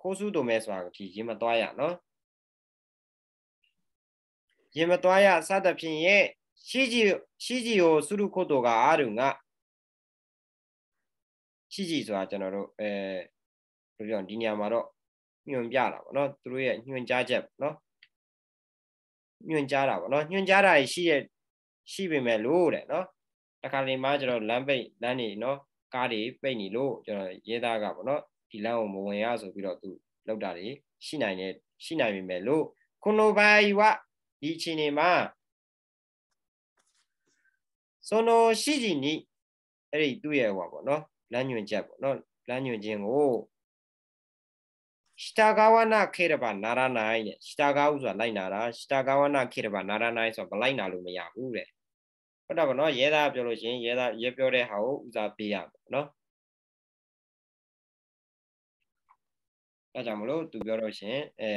ခိုးစုတို့မဲဆိုတာဒီရင်မသွားရနော်ရင်မသွားရစသဖြင့်ရဲ့ရှိကြီးရှိကြီးကိုစုရုခုတ်တော်ကအားတို့ငါရှိကြီးဆိုတာကျွန်တော်တို့အဲဘယ်လိုပြောဒီညမှာတော့ညွန်ပြတာပေါ့နော်သူတို့ရဲ့ညွန်ကြားချက်ပေါ့နော်ညွန်ကြားတာပေါ့နော်ညွန်ကြားတာရှိရဲ့ရှိပေမဲ့လို့တဲ့နော်တခါတလေမှကျွန်တော်လမ်းပိတ်လမ်းနေနော်ကားတွေပိတ်နေလို့ကျွန်တော်ရေးသားကပေါ့နော်ဒီလမ်းကိုမဝင်ရဆိုပြီးတော့သူလောက်တာတွေရှိနိုင်တယ်ရှိနိုင်ပြီမဲ့လို့ခုနိုဘိုင်ဝဒီအချိန်နေမှာစွန်တော်ရှိကြည်နိအဲ့ဒီသူ့ရဲ့ဟောပေါ့နော်လမ်းညွှန်ချက်ပေါ့နော်လမ်းညွှန်ခြင်းကိုしたがわなければならないတဲ့したがうဆိုတာလိုက်နာတာしたがわなければならないဆိုတော့မလိုက်နာလို့မရဘူးတဲ့ဟုတ်တော့ဗောနော်ရဲသားပြောလို့ရှင်ရဲသားရဲပြောတဲ့ဟာကိုဥစားပေးရမယ်နော်အဲကြောင့်မလို့သူပြောတော့ရှင်အဲ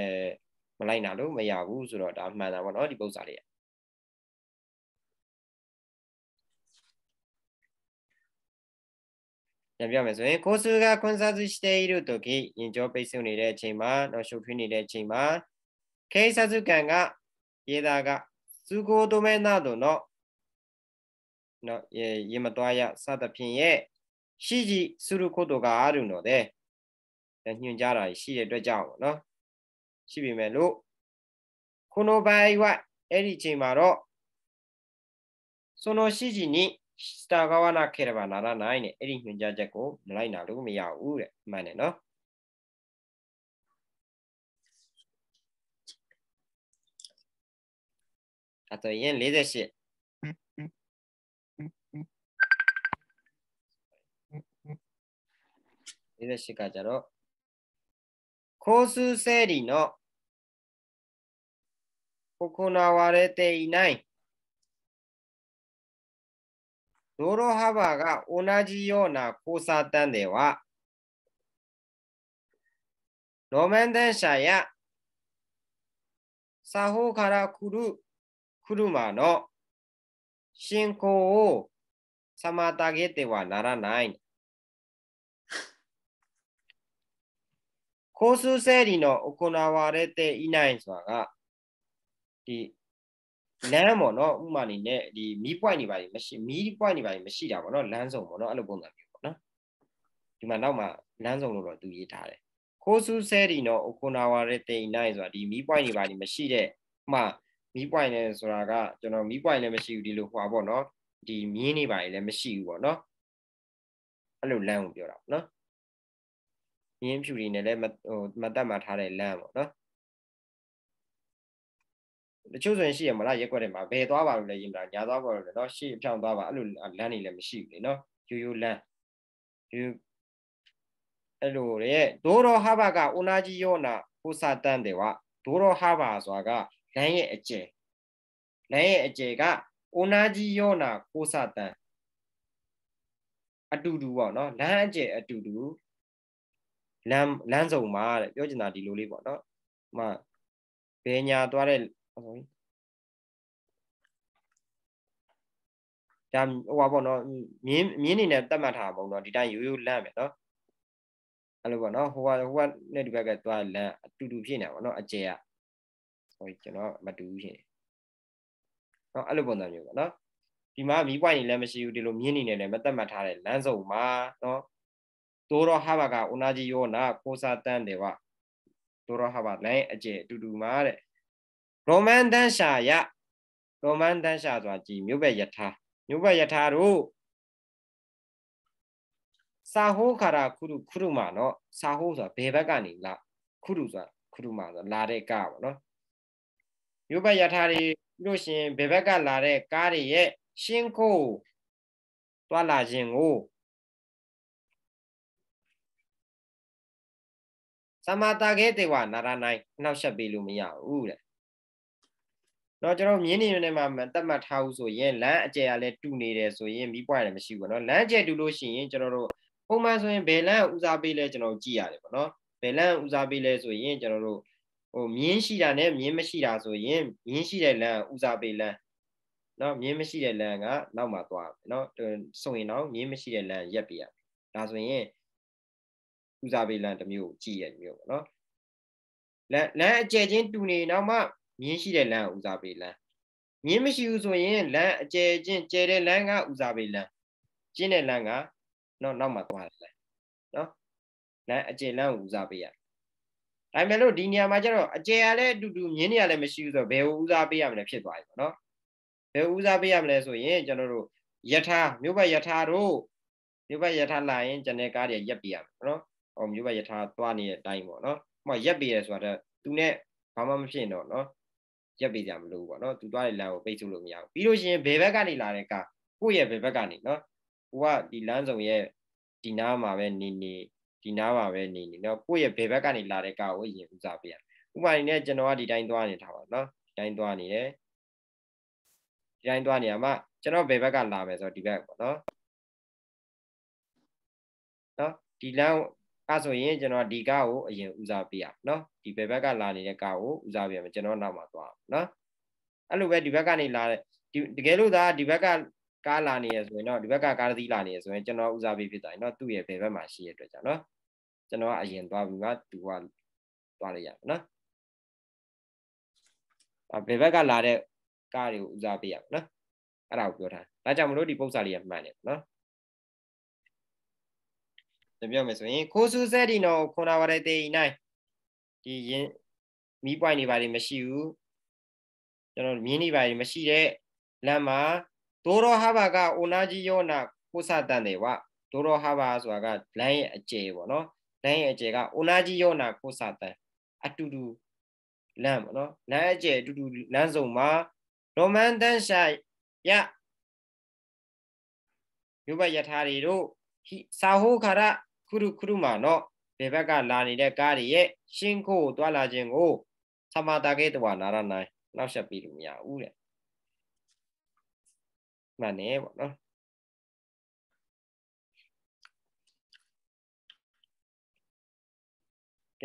မလိုက်နာလို့မရဘူးဆိုတော့ဒါမှန်တာပေါ့နော်ဒီပုစ္ဆာတွေကပြန်ပြောမယ်ဆိုရင်ကိုစုကခွန်စားစုしている時ရင်ကြောပိတ်ဆို့နေတဲ့အချိန်မှာတော့ရှုပ်ထွေးနေတဲ့အချိန်မှာ警察官が家田が通行止めなどのの家まとやさたぴんへ指示することがあるのでညွှန်ကြားတာရှိတဲ့အတွက်ကြောင့်ပေါ့နော်ရှိပြီမဲ့လို့この場合はအဲ့ဒီချိန်မှာတော့その指示に従わなければならないねအဲ့ဒီညွှန်ကြားချက်ကိုမလိုက်နာလို့မရဘူးတဲ့မှန်တယ်နော်あと4 48。48가자로交通整理の行われていない道路幅が同じような交差点では、路面電車や左方から来る車の進行を妨げてはならない。ကိုဆူဆဲဒီနော်အကွန်နာဝါတဲ့တဲ့ဤနိုင်ဆိုတာကဒီလမ်းပေါ့နော်ဥမာအနေနဲ့ဒီမီးပွိုက်နေပါလိမရှိမီးပွိုက်နေပါလိမရှိတာပေါ့နော်လမ်းစုံပေါ့နော်အဲ့လိုပုံစံမျိုးပေါ့နော်ဒီမှာနောက်မှာလမ်းစုံလို့တော့သူရေးထားတယ်ခိုးဆူဆဲဒီနော်အကွန်နာဝါတဲ့တဲ့ဤနိုင်ဆိုတာဒီမီးပွိုက်နေပါလိမရှိတဲ့မှမီးပွိုက်နေဆိုတာကကျွန်တော်မီးပွိုက်လည်းမရှိဘူးဒီလိုဟွာပေါ့နော်ဒီမြင်းနေပါလိလည်းမရှိဘူးပေါ့နော်အဲ့လိုလမ်းကိုပြောတာပေါ့နော်ရင်းဖြူတွေနဲ့လည်းဟိုမတတ်မှထားတဲ့လမ်းပေါ့နော်တချို့ဆိုရင်ရှိရမလားရက်ွက်တယ်မှာဘယ်သွားပါလို့လဲရင်မလားညာသွားပါလို့လဲเนาะရှေ့အဖြောင်းသွားပါအဲ့လိုလမ်းတွေလည်းမရှိဘူးလေเนาะရိုးရိုးလမ်းရိုးအဲ့လိုရဲ့ဒိုရောဟာဘကဥနာကြီးယောနာဟိုစာတန်တယ်ဝဒိုရောဟာဘဆိုတာကလမ်းရဲ့အကျယ်လမ်းရဲ့အကျယ်ကဥနာကြီးယောနာဟိုစာတန်အတူတူပေါ့เนาะလမ်းအကျယ်အတူတူလမ်းလမ်းစုံမှာတဲ့ပြောချင်တာဒီလိုလေးပေါ့နော်ဥမာဘယ်ညာသွားတဲ့ဆိုရင်ဒါဟိုပါပေါ့နော်မြင်းမြင်းနေနဲ့တတ်မှတ်ထားပုံတော့ဒီတိုင်းရိုးရိုးလမ်းပဲနော်အဲ့လိုပေါ့နော်ဟိုကဟိုကနဲ့ဒီဘက်ကသွားလမ်းအတူတူဖြစ်နေတာပေါ့နော်အကျယ်ကဆိုရင်ကျွန်တော်မတူဘူးရှင်နော်အဲ့လိုပုံစံမျိုးပေါ့နော်ဒီမှာမီးပွိုင်နေလည်းမရှိဘူးဒီလိုမြင်းနေနဲ့လည်းမတတ်မှတ်ထားတဲ့လမ်းစုံမှာနော်သို့တော့ဟဘကဥနာကြီးယောနာကိုစာတန်းတယ်ဝသို့တော့ဟဘလိုင်းအကျဲအတူတူမှာတဲ့ရောမန်တန်ရှာယရောမန်တန်ရှာဆိုတာကြည်မြို့ဘက်ယထာမြို့ဘက်ယထာတို့စာဟိုခါရာခုရုခုရုမာနော်စာဟိုဆိုတာဘယ်ဘက်ကနေလာခုရုဆိုတာခုရုမာဆိုတာလာတဲ့ကားပေါ့နော်မြို့ဘက်ယထာတွေလို့ရှင်ဘယ်ဘက်ကလာတဲ့ကားတွေရဲ့ရှင်းကိုတွာလာခြင်းကိုသမာတာခဲတေဝနာရနိုင်နှောက်ရှက်ပေးလို့မရဘူးတဲ့တော့ကျွန်တော်မြင်းနေနေမှာတတ်မှတ်ထားဘူးဆိုရင်လမ်းအကျယ်ကလည်းတူနေတယ်ဆိုရင်မီးပွိုင်လည်းမရှိဘူးเนาะလမ်းအကျယ်တူလို့ရှိရင်ကျွန်တော်တို့ပုံမှန်ဆိုရင်ဘယ်လမ်းဦးစားပေးလဲကျွန်တော်ကြည့်ရတယ်ပေါ့เนาะဘယ်လမ်းဦးစားပေးလဲဆိုရင်ကျွန်တော်တို့ဟိုမြင်းရှိတာနဲ့မြင်းမရှိတာဆိုရင်မြင်းရှိတဲ့လမ်းဦးစားပေးလမ်းเนาะမြင်းမရှိတဲ့လမ်းကနောက်မှသွားမယ်เนาะဆိုရင်တော့မြင်းမရှိတဲ့လမ်းရက်ပြရမယ်ဒါဆိုရင်ဦးစားပေးလမ်းတစ်မျိုးကိုကြည့်ရမျိုးပေါ့နော်လမ်းလမ်းအကျယ်ချင်းတူနေနောက်မှမြင်းရှိတဲ့လမ်းကဦးစားပေးလမ်းမြင်းမရှိဘူးဆိုရင်လမ်းအကျယ်ချင်းကျယ်တဲ့လမ်းကဦးစားပေးလမ်းကျင်းတဲ့လမ်းကနော်နောက်မှသွားတယ်လမ်းနော်လမ်းအကျယ်လမ်းကိုဦးစားပေးရဒါပေမဲ့လို့ဒီနေရာမှာကျတော့အကျယ်ကလည်းအတူတူမြင်းနေရာလည်းမရှိဘူးဆိုတော့ဘယ်ကိုဦးစားပေးရမလဲဖြစ်သွားပြီပေါ့နော်ဘယ်ဦးစားပေးရမလဲဆိုရင်ကျွန်တော်တို့ယထာမြို့ဘယထာတို့မြို့ဘယထာလာရင်ကျွန်내ကားတွေရက်ပြရမယ်နော်ဟောမြို့ဘယထာသွားနေတဲ့အတိုင်းပေါ့နော်ဟောရက်ပေးရဆိုတာ तू နဲ့ဘာမှမဖြစ်တော့နော်ရက်ပေးကြမလို့ပေါ့နော် तू သွားတဲ့လမ်းကိုပိတ်ဆို့လို့မရဘူးပြီးလို့ရှိရင်ဘယ်ဘက်ကနေလာတဲ့ကကိုယ့်ရဲ့ဘယ်ဘက်ကနေနော်ကိုကဒီလမ်းဆောင်ရဲ့ဒီနားမှာပဲနေနေဒီနားမှာပဲနေနေနော်ကိုယ့်ရဲ့ဘယ်ဘက်ကနေလာတဲ့ကကိုရင်ဦးစားပေးရဥပမာအနေနဲ့ကျွန်တော်ကဒီတိုင်းသွားနေတာပါနော်ဒီတိုင်းသွားနေတယ်ဒီတိုင်းသွားနေရမှာကျွန်တော်ဘယ်ဘက်ကလာမယ်ဆိုတော့ဒီဘက်ပေါ့နော်နော်ဒီလမ်းဒါဆိုရင်ကျွန်တော်ဒီကကိုအရင်ဦးစားပေးရမယ်နော်ဒီဘယ်ဘက်ကလာနေတဲ့ကကိုဦးစားပေးရမယ်ကျွန်တော်နောက်မှသွားနော်အဲ့လိုပဲဒီဘက်ကနေလာတဲ့ဒီတကယ်လို့သာဒီဘက်ကကားလာနေရဆိုရင်တော့ဒီဘက်ကကားသီးလာနေရဆိုရင်ကျွန်တော်ဦးစားပေးဖြစ်သွားရင်တော့သူ့ရဲ့ဘယ်ဘက်မှာရှိရတဲ့အတွက်ကြောင့်နော်ကျွန်တော်ကအရင်သွားပြီးမှသူကသွားလိုက်ရမယ်နော်အဘယ်ဘက်ကလာတဲ့ကားတွေကိုဦးစားပေးရမယ်နော်အဲ့ဒါကိုပြောထားဒါကြောင့်မလို့ဒီပုံစံလေးကမှန်တယ်နော်ပြောမယ်ဆိုရင်ကိုစုစက်ဒီနော်ခုနာပါတဲ့တေနိုင်ဒီရင်မီးပွိုင်နေပါလိမရှိဘူးကျွန်တော်မြင်းနေပါလိမရှိတဲ့လမ်းမှာဒိုရောဟာဘာကအိုနာကြီးယောနာကိုစတန်တယ်ဝဒိုရောဟာဘာဆိုတာကလမ်းရဲ့အကျယ်ပေါ့နော်လမ်းရဲ့အကျယ်ကအိုနာကြီးယောနာကိုစတန်အတူတူလမ်းပေါ့နော်လမ်းအကျယ်အတူတူလမ်းစုံမှာရိုမန်တန်ရှာယယုဘယထာတွေတို့စာဟိုခါရクるクルマのベベガラニでガリへ信仰を取らခြင်းを妨げてはならない。နောက်ဆက်ပြီးလို့မရဘူးတဲ့။မှန်တယ်ပေါ့နော်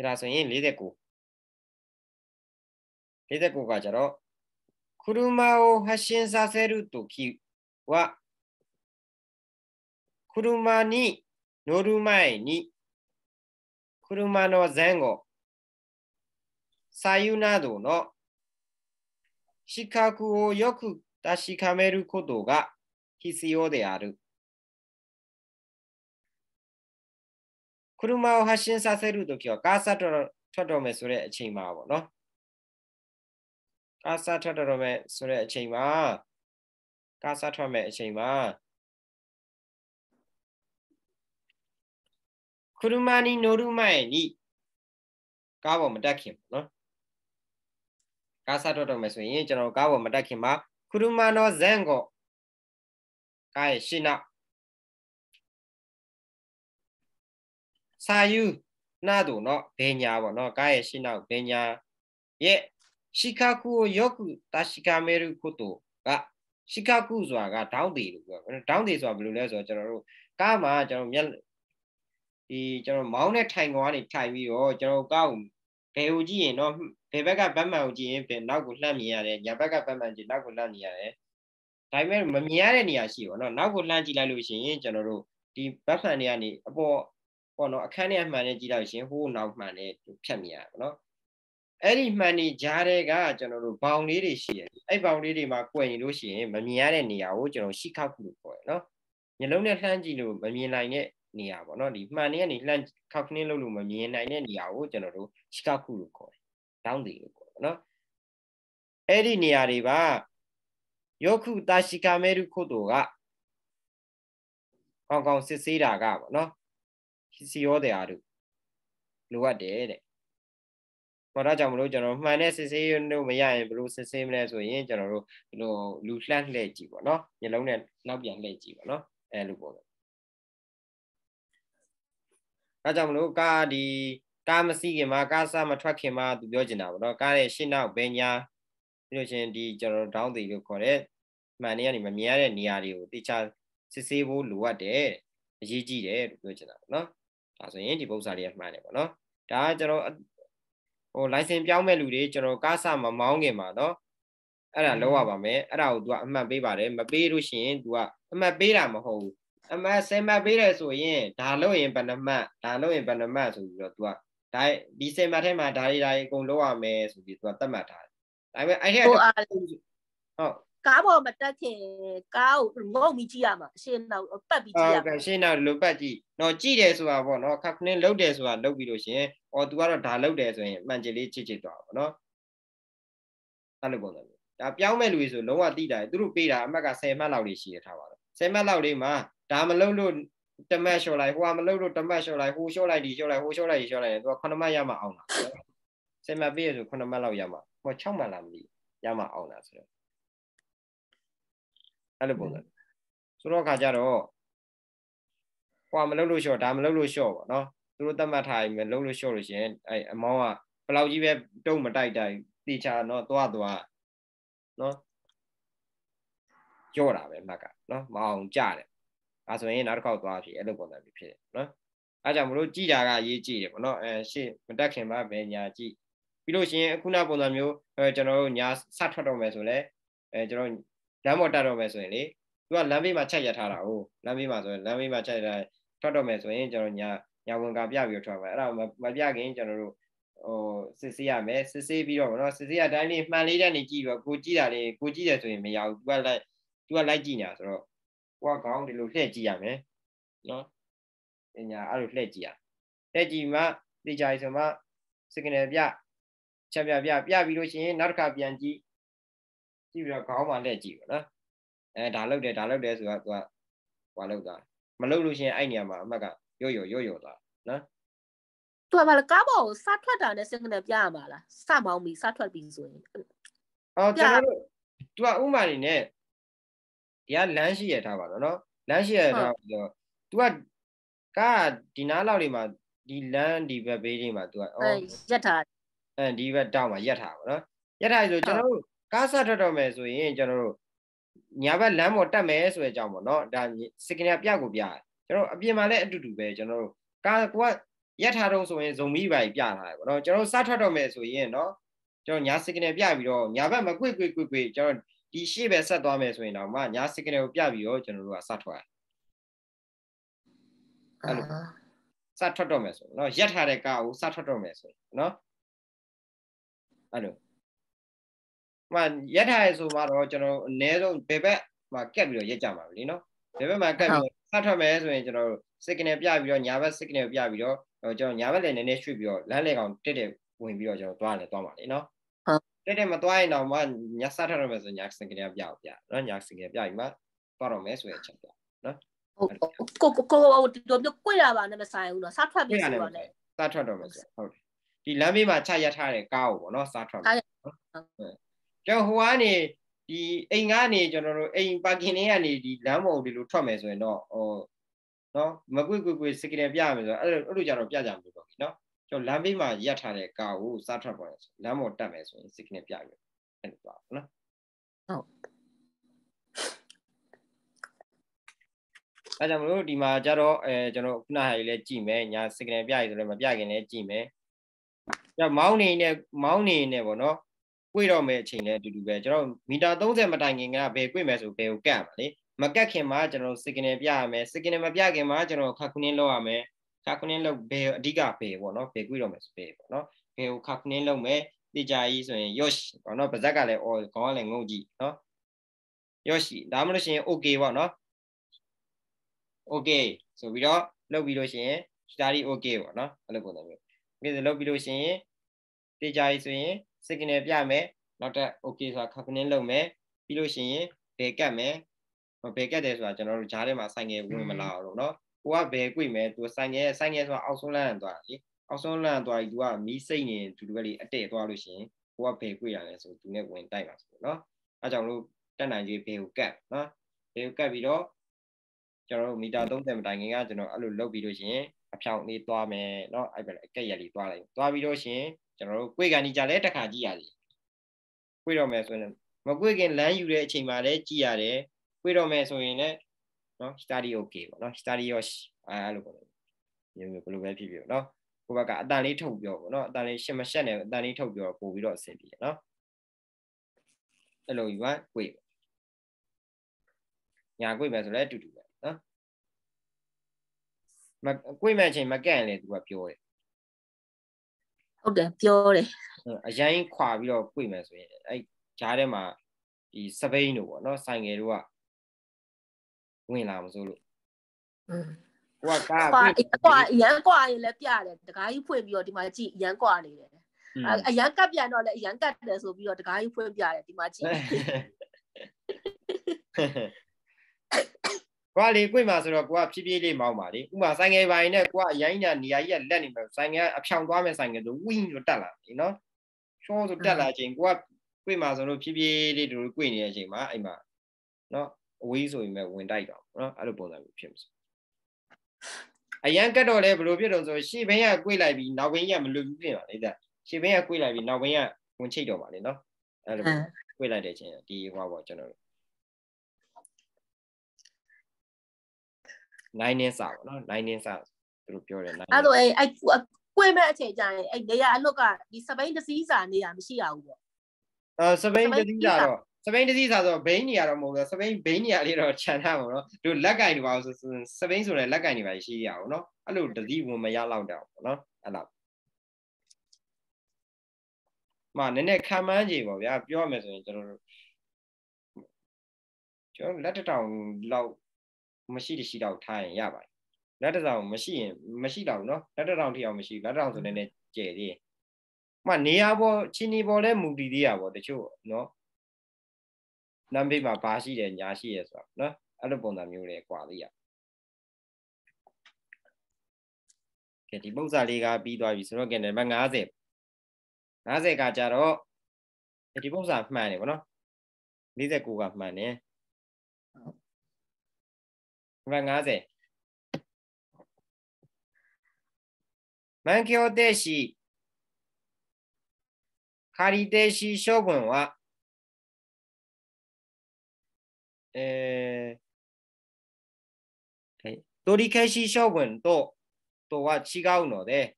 ။ဒါဆိုရ車を発進させるは車に乗る前に、車の前後、左右などの視覚をよく確かめることが必要である。車を発進させるときはガサトロメすれチーマーをの。ガサトロメそれチーマー。ガサトロメチーマー。ခရုမာနီနိုရုမရဲ့ညကားပေါ်မတက်ခင်နော်ကားစားတော့တော့မယ်ဆိုရင်ကျွန်တော်ကားပေါ်မတက်ခင်မှာခရုမာနောဇန်ကိုကားရဲ့ရှင်းနောက်စာယူနာတို့နော်ဘေညာပေါ့နော်ကားရဲ့ရှင်းနောက်ဘေညာရဲ့ရှိခကုကိုယောကုတရှိကမေရုကုတုကရှိခကုဆိုတာကဒေါင်းတေလို့ပြောတယ်ဒေါင်းတေဆိုတာဘယ်လိုလဲဆိုတော့ကျွန်တော်တို့ကားမှာကျွန်တော်မျက်ဒီကျွန်တော်မောင်းတဲ့ထိုင်ကွာနေထိုင်ပြီးတော့ကျွန်တော်ကောက်ဘယ်ကိုကြည့်ရင်တော့ဘယ်ဘက်ကဘက်မှန်ကိုကြည့်ရင်ဘယ်နောက်ကိုလှမ်းမြင်ရတယ်ညာဘက်ကဘက်မှန်ကြည့်နောက်ကိုလှမ်းမြင်ရတယ်ဒါပေမဲ့မမြင်ရတဲ့နေရာရှိပါတော့နောက်ကိုလှမ်းကြည့်လိုက်လို့ရှိရင်ကျွန်တော်တို့ဒီဘက်မှန်တွေကနေအပေါ်ပေါ့နော်အခန်းထဲမှန်နေကြည့်လိုက်ရှင်ဟိုးနောက်မှန်နေဖြတ်မြင်ရပါတော့အဲ့ဒီမှန်နေကြားတဲ့ကကျွန်တော်တို့ဘောင်လေးတွေရှိရအဲ့ဘောင်လေးတွေမှာကွယ်နေလို့ရှိရင်မမြင်ရတဲ့နေရာကိုကျွန်တော်ရှီခောက်ခုလို့ခေါ်ရနော်မျိုးလုံးနဲ့လှမ်းကြည့်လို့မမြင်နိုင်တဲ့နေရာပေါ့နော်ဒီမှန်နေကနေလှန့်ခောက်ခင်းလုပ်လို့မမြင်နိုင်တဲ့နေရာကိုကျွန်တော်တို့ရှီကာကူလို့ခေါ်တယ်။ဒေါင်းတီလို့ခေါ်တယ်နော်။အဲ့ဒီနေရာတွေကယောခုတာရှိကာမဲရုခုတိုကကောင်းကောင်းစစ်ဆေးတာကပေါ့နော်။စီရောတရားတို့လိုအပ်တယ်တဲ့။ဘာသာကြောင့်မလို့ကျွန်တော်မှန်တဲ့စစ်ဆေးတို့မရရင်ဘလို့စစ်ဆေးမလဲဆိုရင်ကျွန်တော်တို့ဒီလိုလူလှန့်လှည့်ကြည့်ပေါ့နော်။မျိုးလုံးနဲ့နောက်ပြန်လှည့်ကြည့်ပေါ့နော်။အဲ့လိုပေါ့ဒါကြောင့်မလို့ကားဒီကားမစီးခင်မှာကားစမထွက်ခင်မှာသူပြောချင်တာပေါ့နော်ကားရဲ့ရှေ့နောက်ဘယ်ညာပြီးလို့ရှင်ဒီကျွန်တော်ဒေါင်းတွေလို့ခေါ်တဲ့မှန်နေကနေမမြင်ရတဲ့နေရာတွေကိုတေချာစစ်ဆေးဖို့လိုအပ်တယ်အရေးကြီးတယ်လို့ပြောချင်တာပေါ့နော်ဒါဆိုရင်ဒီပုံစံတွေကမှန်တယ်ပေါ့နော်ဒါကကျွန်တော်ဟို license ပြောင်းမဲ့လူတွေကျွန်တော်ကားစမမောင်းခင်မှာနော်အဲ့ဒါလောက်ရပါမယ်အဲ့ဒါကို तू ကအမှတ်ပေးပါတယ်မပေးလို့ရှိရင် तू ကအမှတ်ပေးတာမဟုတ်ဘူးအမှန်စင်မှတ်ပေးတယ်ဆိုရင်ဒါလို့ရင်ဘယ်နှမှတ်ဒါလို့ရင်ဘယ်နှမှတ်ဆိုပြီးတော့ तू ကဒါဒီစင်မှတ်ထဲမှာဒါတွေဒါတွေအကုန်လောက်ရမယ်ဆိုပြီး तू ကသတ်မှတ်ထားတယ်ဒါပေမဲ့အဲ့ဒီဟုတ်ကားပေါ်မတက်ခင်ကားကိုငုံပြီးကြည့်ရမှာအရှင်းနောက်ပတ်ပြီးကြည့်ရမှာဟုတ်ကဲ့ရှင်းနောက်လိုပတ်ကြည့်တော့ကြည့်တယ်ဆိုတာပေါ့နော်ခက်ခင်းလုတ်တယ်ဆိုတာလုတ်ပြီးလို့ရှင်အော် तू ကတော့ဒါလုတ်တယ်ဆိုရင်မှန်ကြလေးချစ်ချစ်သွားပါနော်အဲ့လိုပုံစံမျိုးဒါပြောင်းမဲ့လူတွေဆိုလုံးဝတိတာသူတို့ပေးတာအမှတ်က10မှတ်လောက်လေးရှိရထားပါတော့10မှတ်လောက်လေးမှာဒါမလုပ်လို့တမတ်လျှော်လိုက်ဟိုကမလုပ်လို့တမတ်လျှော်လိုက်ဟိုလျှော်လိုက်ဒီလျှော်လိုက်ဟိုလျှော်လိုက်ဒီလျှော်လိုက်သူကခုနှစ်မှတ်ရမှအောင်တာစင်မပေးရဆိုခုနှစ်မှတ်လောက်ရမှဟော6မှတ်လားမသိရမှအောင်တာဆိုတော့အဲ့လိုပုံစံဆိုတော့ခါကြတော့ဟိုကမလုပ်လို့လျှော်ဒါမလုပ်လို့လျှော်ပေါ့နော်သူတို့တတ်မှတ်ထားရင်မလုပ်လို့လျှော့လို့ရှင်အဲ့အမောင်းကဘယ်လောက်ကြီးပဲတုံးမတိုက်တိုက်တေချာနော်သွားသွားနော်ကြော့တာပဲမက်ကနော်မအောင်ကြတယ်ဒါဆိုရင်နောက်တစ်ခေါက်သွားပြီအဲ့လိုပုံစံမျိုးဖြစ်တယ်နော်အဲကြောင့်မလို့ကြည်တာကအရေးကြီးတယ်ပေါ့နော်အဲရှေ့မတက်ခင်မှာပဲညာကြည့်ပြီးလို့ရှိရင်အခုနောက်ပုံစံမျိုးအဲကျွန်တော်တို့ညာစထွက်တော့မယ်ဆိုလဲအဲကျွန်တော်လမ်းပေါ်တက်တော့မယ်ဆိုရင်လေသူကလမ်းဘေးမှာချက်ရထားတာဟုတ်လမ်းဘေးမှာဆိုရင်လမ်းဘေးမှာချက်ရထားထွက်တော့မယ်ဆိုရင်ကျွန်တော်ညာညာဝင်ကပြပြီးထွက်မယ်အဲ့ဒါမပြခင်ကျွန်တော်တို့ဟိုစစ်ဆေးရမယ်စစ်ဆေးပြီးတော့ဗောနော်စစ်ဆေးရတိုင်းလေးမှန်လေးတဲ့နေကြည့်ပြီးတော့ကိုကြည့်တာလေးကိုကြည့်တယ်ဆိုရင်မရဘူး तू ကလိုက် तू ကလိုက်ကြည့်ညာဆိုတော့ကိုကခေါင်းဒီလိုလှည့်ကြည့်ရမယ်နော်ပညာအဲ့လိုလှည့်ကြည့်ရလှည့်ကြည့်မှသိကြရဆိုမှ signal ပြချက်ပြပြပြပြီးလို့ရှိရင်နောက်တစ်ခါပြန်ကြည့်ကြည့်ပြီးတော့ခေါင်းမှလှည့်ကြည့်ပါနော်အဲဒါလောက်တယ်ဒါလောက်တယ်ဆိုတော့သူကဟွာလောက်တာမလောက်လို့ရှိရင်အဲ့နေရာမှာအမှတ်ကရော့ရော့ရော့ရော့သွားနော်သူကဘာလဲကားပေါ်ကိုစထွက်တာနဲ့ signal ပြရမှာလားစမောင်းပြီးစထွက်ပြီးဆိုရင်အော်ကျွန်တော်တို့သူကဥမာနေနဲ့တရားလမ်းရှိရထားပါတော့နော်လမ်းရှိရထားပြီးတော့ तू ကကားဒီနားလောက်တွေမှာဒီလမ်းဒီဘက်ဘေးကြီးမှာ तू ကဩရက်ထားအဲဒီဘက်တောင်းမှာရက်ထားပါတော့ရက်ထားဆိုကျွန်တော်တို့ကားဆက်ထွက်တော့မယ်ဆိုရင်ကျွန်တော်တို့ညာဘက်လမ်းပေါ်တက်မယ်ဆိုတဲ့အကြောင်းပေါ့နော်ဒါစကင်ပြကိုပြကျွန်တော်အပြင်မှာလည်းအတူတူပဲကျွန်တော်တို့ကားကိုကရက်ထားတော့ဆိုရင်ဇုံမီပိုင်းပြထားတယ်ပေါ့နော်ကျွန်တော်စထွက်တော့မယ်ဆိုရင်နော်ကျွန်တော်ညာစကင်ပြပြီးတော့ညာဘက်မှာကွိ့ကွိ့ကွိ့ကွိ့ကျွန်တော်ဒီရှေ့ပဲဆက်သွားမယ်ဆိုရင်တော့မှညာ signal ကိုပြပြီးတော့ကျွန်တော်တို့ကစထွက်အဲ့လိုစထွက်တော့မယ်ဆိုเนาะရက်ထားတဲ့ကားကိုစထွက်တော့မယ်ဆိုရင်เนาะအဲ့လိုမှရက်ထားရဆိုမှတော့ကျွန်တော်အနည်းဆုံးဘယ်ဘက်မှာကက်ပြီးတော့ရက်ကြမှာပဲလीเนาะဘယ်ဘက်မှာကက်ပြီးတော့စထွက်မယ်ဆိုရင်ကျွန်တော်တို့ signal ပြပြီးတော့ညာဘက် signal ပြပြီးတော့ကျွန်တော်ညာဘက်လည်းနည်းနည်းရွှေ့ပြီးတော့လမ်းလေကောင်တက်တက်ဝင်ပြီးတော့ကျွန်တော်သွားလည်းသွားမှာလीเนาะတဲ့တဲ့မသွားရင်တော့မှညစထားရမယ်ဆိုညစင်ကလေးပြောက်ပြနော်ညစင်ကလေးပြောက်ပြီးမှသွားတော့မယ်ဆိုရင်ချက်ပြနော်ဟုတ်ကိုကိုကိုတို့မျိုးကိုရပါနဲ့မဆိုင်ဘူးနော်စားထွက်ပြီးဆိုတော့လေစားထွက်တော့မယ်ဆိုဟုတ်တယ်ဒီလမ်းမေးမှာချရထားတဲ့ကားကိုပေါ့နော်စားထွက်မယ်ဟုတ်ကျွန်တော်ဟိုကနေဒီအိမ်ကနေကျွန်တော်တို့အိမ်ပါကင်ထဲကနေဒီလမ်းပေါ်ဒီလိုထွက်မယ်ဆိုရင်တော့ဟိုနော်မကွိကွိကွိစကင်ပြရမယ်ဆိုတော့အဲ့လိုအဲ့လိုကြတော့ပြကြမှာကျွန်တော်လမ်းဘေးမှာရပ်ထားတဲ့ကားကိုစားထွက်ပေါ်ရဆိုလမ်းပေါ်တက်မယ်ဆိုရင် signal ပြရအဲ့လိုပါဘူးနော်ဟုတ်အဲကြောင့်မလို့ဒီမှာကြတော့အဲကျွန်တော်ခုနဟာကြီးလည်းကြည့်မယ်ညာ signal ပြရဆိုလည်းမပြခင်လည်းကြည့်မယ်ကြောင့်မောင်းနေနဲ့မောင်းနေနဲ့ပေါ့နော်ကွေ့တော့မယ့်အချိန်လည်းအတူတူပဲကျွန်တော်မီတာ30မတိုင်ခင်ကဘယ်ကွေ့မယ်ဆိုဘယ်ကိုကတ်မှာလေမကတ်ခင်မှာကျွန်တော် signal ပြရမယ် signal မပြခင်မှာကျွန်တော်ခက်ခွင်းလောက်ရမယ်ခါခွင်းလောက်ဘယ်အဓိကဘယ်ပေါ့နော်ဘယ်ကြွတော့မယ်ဆိုဘယ်ပေါ့နော်ဘယ်ကိုခါခွင်းလောက်မယ်တေချာကြီးဆိုရင် yosh ပေါ့နော်ဗဇက်ကလည်း all ခေါင်းကလည်းငုံကြည့်နော် yosh ဒါမှမဟုတ်ရှင် okay ပေါ့နော် okay ဆိုပြီးတော့လောက်ပြီးလို့ရှင် study okay ပေါ့နော်အဲ့လိုပုံစံမျိုး okay ဆိုလောက်ပြီးလို့ရှင်တေချာကြီးဆိုရင် signal ပြမယ်နောက်ထပ် okay ဆိုတာခါခွင်းလောက်မယ်ပြီးလို့ရှင်ဘယ်ကတ်မယ်ဘယ်ကတ်တယ်ဆိုတာကျွန်တော်တို့ဂျားထဲမှာဆိုင်ငယ်ဝင်မလာအောင်လို့နော်ကိုကဘယ်ကွိမယ်သူဆိုင်ရဲ့ဆိုင်ရဲ့ဆိုတာအောက်ဆုံးလမ်းသွားတာလေအောက်ဆုံးလမ်းသွားပြီး तू ကမီးစိတ်နေတူတူပဲလေအတဲ့သွားလို့ရှိရင်ကိုကဘယ်ကွိရလဲဆိုသူနဲ့ဝင်တိုက်ပါဆိုနော်အဲကြောင့်လို့တက်နိုင်ကြီးဘယ်ကိုကတ်နော်ဘယ်ကိုကတ်ပြီးတော့ကျွန်တော်တို့မီတာ30မတိုင်ခင် ကကျွန်တော်အဲ့လိုလုပ်ပြီးလို့ရှိရင်အဖြောင်လေးသွားမယ်နော်အဲ့ပဲအကက်ရက်လေးသွားလိုက်သွားပြီးတော့ရှင်ကျွန်တော်တို့ကွေကန်ကြီးကြလဲတစ်ခါကြည့်ရတယ်ကွေတော့မယ်ဆိုရင်မကွေခင်လမ်းယူတဲ့အချိန်မှာလည်းကြည့်ရတယ်ကွေတော့မယ်ဆိုရင်လည်းနော် study okay ပေါ့နော် study ရောအဲလိုပေါ့မျိုးမျိုးဘယ်လိုပဲဖြစ်ဖြစ်ပေါ့နော်ကိုဘက်ကအတန်လေးထုတ်ပြောပေါ့နော်အတန်လေးရှင်းမရှက်နဲ့အတန်လေးထုတ်ပြောပို့ပြီးတော့အဆင်ပြေနော်အဲ့လိုယူပါကိုယ်ညာကိုယ်ပဲဆိုလဲအတူတူပဲနော်မကိုယ်မဲ့အချိန်မကန့်လေသူကပြောတယ်ဟုတ်တယ်ပြောတယ်အရင်ခွာပြီးတော့ကိုယ်မဲ့ဆိုရင်အဲ့ဂျားထဲမှာဒီစပိန်တို့ပေါ့နော်ဆိုင်ငယ်တို့ကဝင်လာမစိုးလို့ဟိုကကားကွာကွာရန်ကွာရင်လည်းပြတယ်တကားကြီးဖွင့်ပြီးတော့ဒီမှာကြည့်ရန်ကွာနေတယ်အရန်ကပ်ပြန်တော့လည်းအရန်ကပ်တယ်ဆိုပြီးတော့တကားကြီးဖွင့်ပြတယ်ဒီမှာကြည့်ကွာလေကိုယ်မှာဆိုတော့ကိုကဖြည်းဖြည်းလေးမောင်းပါလေဥမာဆိုင်ငယ်ပိုင်းနဲ့ကိုကအရင်ညာနေရာကြီးကလက်နေမှာဆိုင်ငယ်အဖြောင်သွားမဲ့ဆိုင်ငယ်ဆိုဝင်းဆိုတက်လာပြီနော်ချောဆိုတက်လာချင်းကိုကကိုယ်မှာဆိုတော့ဖြည်းဖြည်းလေးတို့ကိုယ်နေတဲ့အချိန်မှာအဲ့မှာနော်အဝေးဆိုရင်ပဲဝင်တိုက်တာပေါ့နော်အဲ့လိုပုံစံမျိုးဖြစ်မှာအရန်ကတ်တော့လဲဘယ်လိုဖြစ်တော့ဆိုရှေ့ဘင်းကကွေ့လိုက်ပြီးနောက်ဘင်းကမလွတ်ဘူးပြင်ပါလေဒါရှေ့ဘင်းကကွေ့လိုက်ပြီးနောက်ဘင်းကဝင်ချိတ်တော့ပါလေနော်အဲ့လိုကွေ့လိုက်တဲ့ချင်းဒီဟောပေါ့ကျွန်တော်နိုင်နင်းစာပေါ့နော်နိုင်နင်းစာသူတို့ပြောတယ်နိုင်အဲ့တော့အဲ့အဲ့ကွေ့မဲ့အချိန်ကျရင်အဲ့နေရာအလွတ်ကဒီစပိန်တစည်းစာနေရာမရှိရဘူးပေါ့အဲစပိန်တစည်းစာတော့ပိန်တစည်းစားဆိုဘိန်းနေရတော့မဟုတ်ဘူးစပိန်ဘိန်းနေရလေးတော့ခြံထားမှာနော်တို့လက်ကင်တွေပါဆိုစပိန်ဆိုတဲ့လက်ကင်တွေပါရှိရအောင်နော်အဲ့လိုတစည်းဝင်မရလောက်တောင်ပေါ့နော်အဲ့လောက်မနည်းနည်းခံမှန်းကြည့်ပေါ့ဗျာပြောရမယ်ဆိုရင်ကျွန်တော်တို့ကျွန်တော်လက်တတောင်လောက်မရှိတရှိတော့ထားရင်ရပါတယ်လက်တတောင်မရှိရင်မရှိတော့ဘူးနော်လက်တတောင်ထီအောင်မရှိလက်တတောင်ဆိုနည်းနည်းကျယ်သေးတယ်မှနေရာပေါ်ချင်းနေပေါ်လဲမူတည်သေးရပေါ့တချို့နော်နံပါတ်မှာဘာရှိတယ်ညာရှိရဆိုတော့နော်အဲ့လိုပုံစံမျိုးလေးကြွာသေးရကဲဒီပုံစံလေးကပြီးသွားပြီဆိုတော့ကဲနံပါတ်90 90ကကြတော့ဒီပုံစံမှန်တယ်ဗောနော်49ကမှန်တယ်နံပါတ်90မန်ကျော်တဲ့ရှိခါရီတဲ့ရှိရှော့ပွင့်ဟာえー、取り消し処分ととは違うので、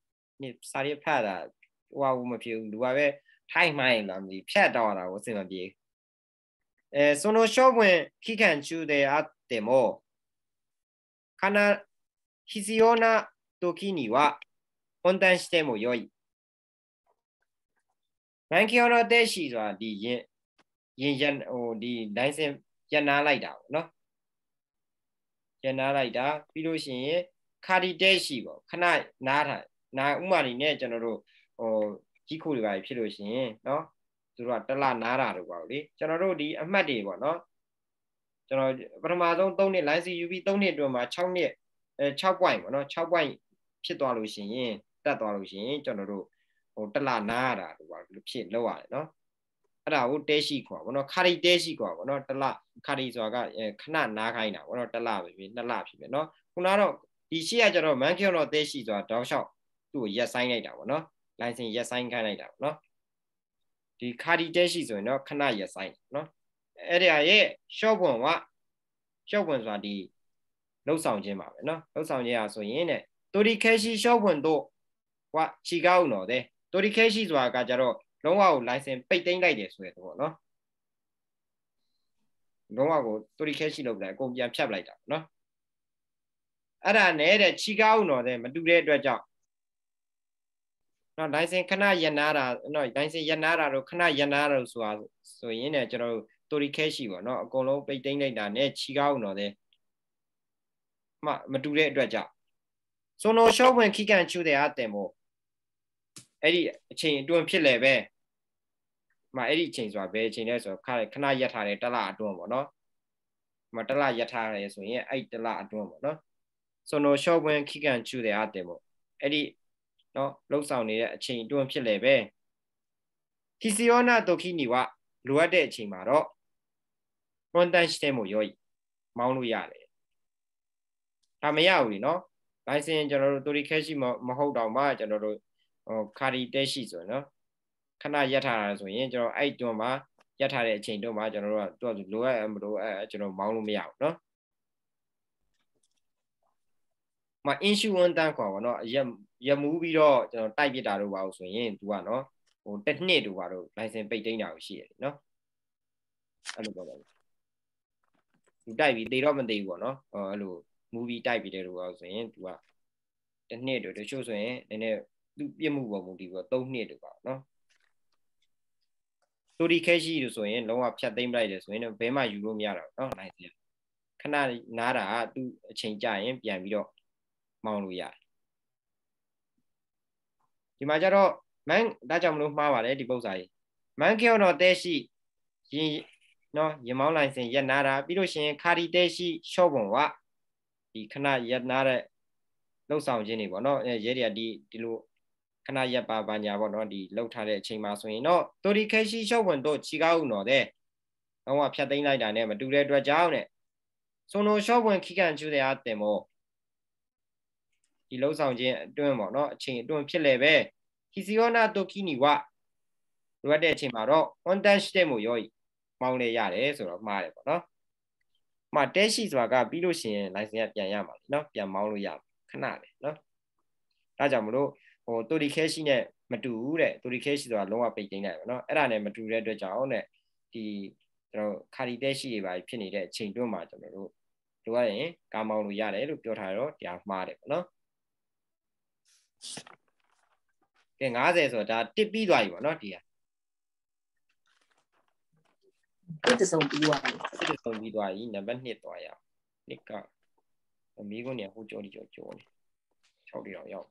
サリパダはうまく言うわべ、イマイランにピダワラをえその処分期間中であっても、かな必要な時には本断してもよい。南京の弟子は理人、人間を理男性ရနာလိုက်တာပေါ့နော်ရနာလိုက်တာပြီးလို့ရှိရင်ခါဒီတဲရှိပေါ့ခဏနားထားနားဥမာနေနဲ့ကျွန်တော်တို့ဟိုကြီးခိုးတွေပါဖြစ်လို့ရှိရင်နော်သူတို့ကတလနားတာတို့ပါလေကျွန်တော်တို့ဒီအမှတ်တွေပေါ့နော်ကျွန်တော်ပထမဆုံး3နှစ် line CUB 3နှစ်အတွင်းမှာ6နှစ်အဲ6 point ပေါ့နော်6 point ဖြစ်သွားလို့ရှိရင်တက်သွားလို့ရှိရင်ကျွန်တော်တို့ဟိုတလနားရတာတို့ပါလို့ဖြစ်လောက်ရတယ်နော်အဲ့ဒါကိုတဲရှိခွာဗောနော်ခါရီတဲရှိခွာဗောနော်တလခါရီဆိုတာကခဏနားခိုင်းတာဗောနော်တလပဲဖြစ်နှစ်လဖြစ်ဖြစ်နော်ခုနကတော့ဒီရှိရကြတော့မန်ကျော်တော့တဲရှိဆိုတာတောက်လျှောက်သူ့ကိုရက်ဆိုင်လိုက်တာဗောနော်လိုင်စင်ရက်ဆိုင်ခိုင်းလိုက်တာဗောနော်ဒီခါရီတဲရှိဆိုရင်တော့ခဏရက်ဆိုင်နော်အဲ့ဒီဟာရဲ့ short ဘွန်က short ဘွန်ဆိုတာဒီလှုပ်ဆောင်ခြင်းပါပဲเนาะလှုပ်ဆောင်ခြင်းอ่ะဆိုရင်တဲ့တိုရီခဲရှိရှော့ဝင်တို့ဟွာခြိကောက်တော့တဲ့တိုရီခဲရှိဆိုတာကကြတော့လုံးဝကို license ပိတ်သိမ်းလိုက်တယ်ဆိုရယ်ပေါ့နော်လုံးဝကိုတူရီခဲရှိလို့ပြန်အကုန်ပြန်ဖြတ်လိုက်တာနော်အဲ့ဒါနဲ့တဲ့ခြိကားအောင်တော့တဲ့မတူတဲ့အတွက်ကြောင့်နော် license ခဏရနာတာနော် license ရနာတာတော့ခဏရနာတာဆိုတာဆိုရင်ねကျွန်တော်တို့တူရီခဲရှိပေါ့နော်အကုန်လုံးပိတ်သိမ်းလိုက်တာနဲ့ခြိကားအောင်တော့တဲ့မမတူတဲ့အတွက်ကြောင့်စွန်တော်ရှော့ဝင်ခိကန်ချူတဲ့အတင်ပေါ့အဲ့ဒီအချိန်အတွင်းဖြစ်လေပဲမအဲ့ဒီအချိန်ဆိုတာဘယ်အချိန်လဲဆိုတော့ခါခဏရက်ထားတယ်တလအတွင်းပေါ့နော်မတလရက်ထားတယ်ဆိုရင်အဲ့တလအတွင်းပေါ့နော်ဆိုတော့ short win ခိကန်ချူတယ်အတယ်ပေါ့အဲ့ဒီနော်လှုပ်ဆောင်နေတဲ့အချိန်အတွင်းဖြစ်လေပဲခီစီယောနာတိုခီနီဝလိုအပ်တဲ့အချိန်မှာတော့ content ရှိတဲ့မို့ရောမောင်းလို့ရတယ်ဒါမရဘူးလीနော် license ကျွန်တော်တို့တူရီခဲရှိမဟုတ်တော့မှကျွန်တော်တို့ဟိုခါရီတက်ရှိဆိုနော်ခဏရက်ထားတာဆိုရင်ကျွန်တော်အဲ့တွန်းမှာရက်ထားတဲ့အချိန်တွန်းမှာကျွန်တော်တို့ကသူ့လိုအပ်မလိုအပ်ကျွန်တော်မောင်းလို့မရဘူးနော်မ insurance တန်းခေါ်ပါတော့ရက်ရမူးပြီးတော့ကျွန်တော်တိုက်ပစ်တာတို့ပါလို့ဆိုရင် तू ကနော်ဟိုတစ်နှစ်တို့ပါတော့ license ပိတ်သိမ်းတာကိုရှိရတယ်နော်အဲ့လိုပေါ့ဗျာသူတိုက်ပြီးတေတော့မတေဘူးပေါ့နော်ဟိုအဲ့လို movie တိုက်ပြီးတဲ့တို့ပါလို့ဆိုရင် तू ကတစ်နှစ်တို့တချို့ဆိုရင်နည်းနည်းသူ့ပြစ်မှုပေါ်မူတည်ပြီးတော့၃နှစ်တူပါနော်ဆိုဒီခဲရှိလို့ဆိုရင်လုံးဝဖြတ်သိမ်းပလိုက်တယ်ဆိုရင်ဘဲမှယူလို့မရတော့နော်နိုင်စရာခဏနားတာသူ့အချိန်ကြာရင်ပြန်ပြီးတော့မောင်းလို့ရတယ်ဒီမှာကျတော့မန်းဒါကြောင့်မလို့မှားပါတယ်ဒီပုစာကြီးမန်းကျော်တော့တဲရှိရင်နော်ရင်မောင်းလိုင်စင်ရက်နာတာပြီးလို့ရှင်ခါရီတဲရှိရှော့ပုံကဒီခဏရက်နာတဲ့လှုပ်ဆောင်ခြင်းတွေပေါ့နော်ရဲတွေကဒီဒီလိုဏရပ်ပါဘာညာပေါ့နော်ဒီလောက်ထားတဲ့အချိန်မှာဆိုရင်တော့တိုရီခဲရှိရှော့ဝင်တို့ချီကားဦးတော်တဲ့လုံးဝဖြတ်သိမ်းလိုက်တာနဲ့မတူတဲ့အတွက်ကြောင့်တဲ့စွန်တို့ရှော့ဝင်ခိကန်ကျူတဲ့အတင်မို့ဒီလှုပ်ဆောင်ခြင်းအတွင်းပေါ့နော်အချိန်အတွင်းဖြစ်လေပဲခီစီယောနာတိုကီနီဝလိုအပ်တဲ့အချိန်မှာတော့ on touch တဲ့မို့ရောမောင်းလေရတယ်ဆိုတော့မှားတယ်ပေါ့နော်မှာတဲရှိဆိုတာကပြီးလို့ရှိရင် license ကပြန်ရမှာလीเนาะပြန်မောင်းလို့ရမှာခဏလေเนาะဒါကြောင့်မလို့ဟိုတူရီခဲရှိနဲ့မတူဘူးတဲ့တူရီခဲရှိဆိုတာလုံးဝပိတ်သိမ်းလိုက်ပါเนาะအဲ့ဒါနဲ့မတူတဲ့အတွက်ကြောင့်တဲ့ဒီကျွန်တော်ခါရီတဲရှိတွေပါဖြစ်နေတဲ့အချိန်တွင်းမှာကျွန်တော်တို့လိုရရင်ကာမောင်းလို့ရတယ်လို့ပြောထားတော့တရားမှားတယ်ပေါ့နော်ကဲ90ဆိုတော့ဒါတစ်ပြီးသွားပြီပေါ့နော်ဒီဟာတစ်တဆုံးပြီးသွားပြီတစ်တဆုံးပြီးသွားပြီနံပါတ်1သွားရအောင်နှစ်ကအမီးကုန်နေဟိုကြော်ဒီကြော်ကြော်နေ6တောင်ရောက်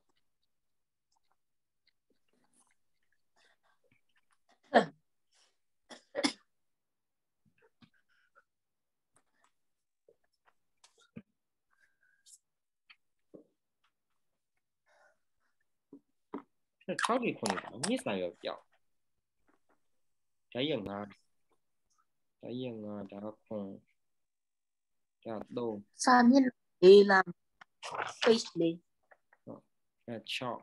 저기 보니까 이상역이요. 자영아, 자영아, 자고, 자도. 사민 làm face đi. Cho.